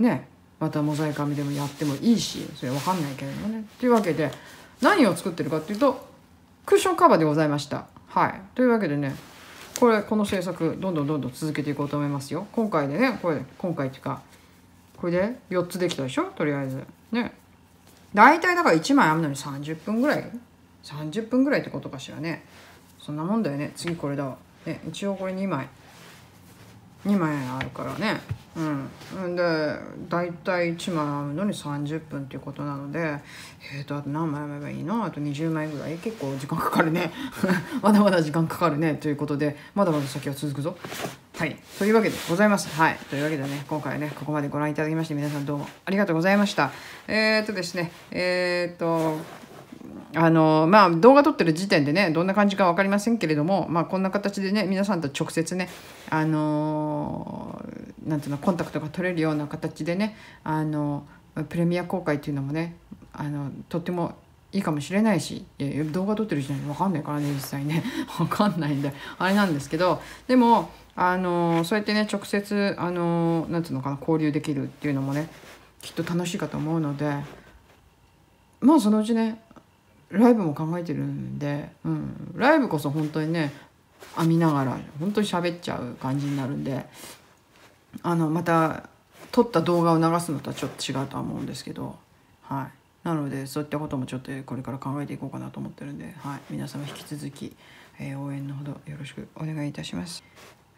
ねまたモザイク編みでもやってもいいしそれ分かんないけれどもねというわけで何を作ってるかっていうとクッションカバーでございましたはいというわけでねこれこの制作どんどんどんどん続けていこうと思いますよ今回でねこれ今回っていうかこれで4つできたでしょとりあえずね大体だから1枚編むのに30分ぐらい30分ぐらいってことかしらねそんなもんだよね次これだわ、ね、一応これ2枚2枚あるからねうんで大体1枚編むのに30分っていうことなのでえっ、ー、とあと何枚編めばいいのあと20枚ぐらい結構時間かかるね [laughs] まだまだ時間かかるねということでまだまだ先は続くぞはいというわけでございますはいというわけでね今回ねここまでご覧いただきまして皆さんどうもありがとうございましたえっ、ー、とですねえっ、ー、とあのまあ、動画撮ってる時点でねどんな感じか分かりませんけれども、まあ、こんな形でね皆さんと直接ね、あのー、ていうのコンタクトが取れるような形でね、あのプレミア公開っていうのもねあのとってもいいかもしれないしいや動画撮ってる時点で分かんないからね実際ね分 [laughs] かんないんであれなんですけどでも、あのそうやってね直接、あのー、ていうのかな交流できるっていうのもねきっと楽しいかと思うのでまあそのうちねライブも考えてるんで、うん、ライブこそ本当にね編みながら本当に喋っちゃう感じになるんであのまた撮った動画を流すのとはちょっと違うとは思うんですけどはいなのでそういったこともちょっとこれから考えていこうかなと思ってるんで、はい、皆様引き続き、えー、応援のほどよろしくお願いいたします。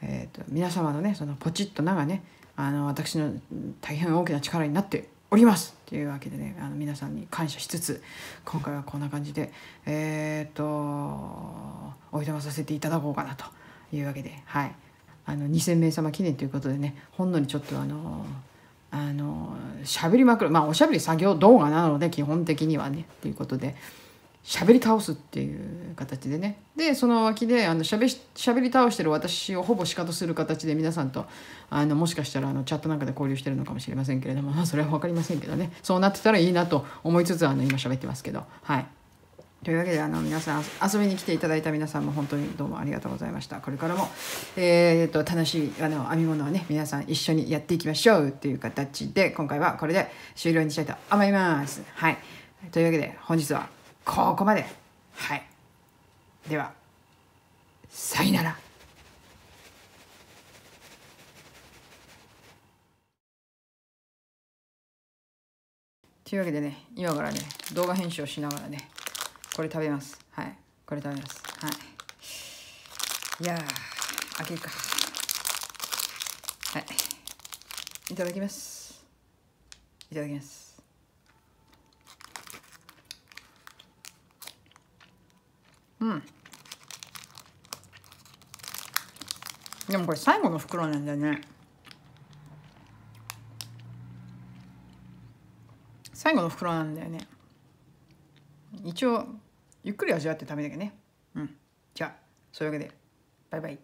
えーと、皆様のねそのポチッとながねあの私の大変大きな力になっておりますというわけでねあの皆さんに感謝しつつ今回はこんな感じでえー、っとお邪まさせていただこうかなというわけではいあの2,000名様記念ということでねほんのりちょっとあのあの喋りまくるまあおしゃべり作業動画なので基本的にはねということで。喋り倒すっていう形でねでその脇であのしゃべしゃべり倒してる私をほぼシカトする形で皆さんとあのもしかしたらあのチャットなんかで交流してるのかもしれませんけれども、まあ、それは分かりませんけどねそうなってたらいいなと思いつつあの今喋ってますけどはい。というわけであの皆さん遊びに来ていただいた皆さんも本当にどうもありがとうございましたこれからも、えーっと楽しいあの編み物をね皆さん一緒にやっていきましょうっていう形で今回はこれで終了にしたいと思います。はい、というわけで本日はここまではいではさよならというわけでね今からね動画編集をしながらねこれ食べますはいこれ食べますはいいやー開けるかはいいただきますいただきますうんでもこれ最後の袋なんだよね最後の袋なんだよね一応ゆっくり味わって食べなきゃねうんじゃあそういうわけでバイバイ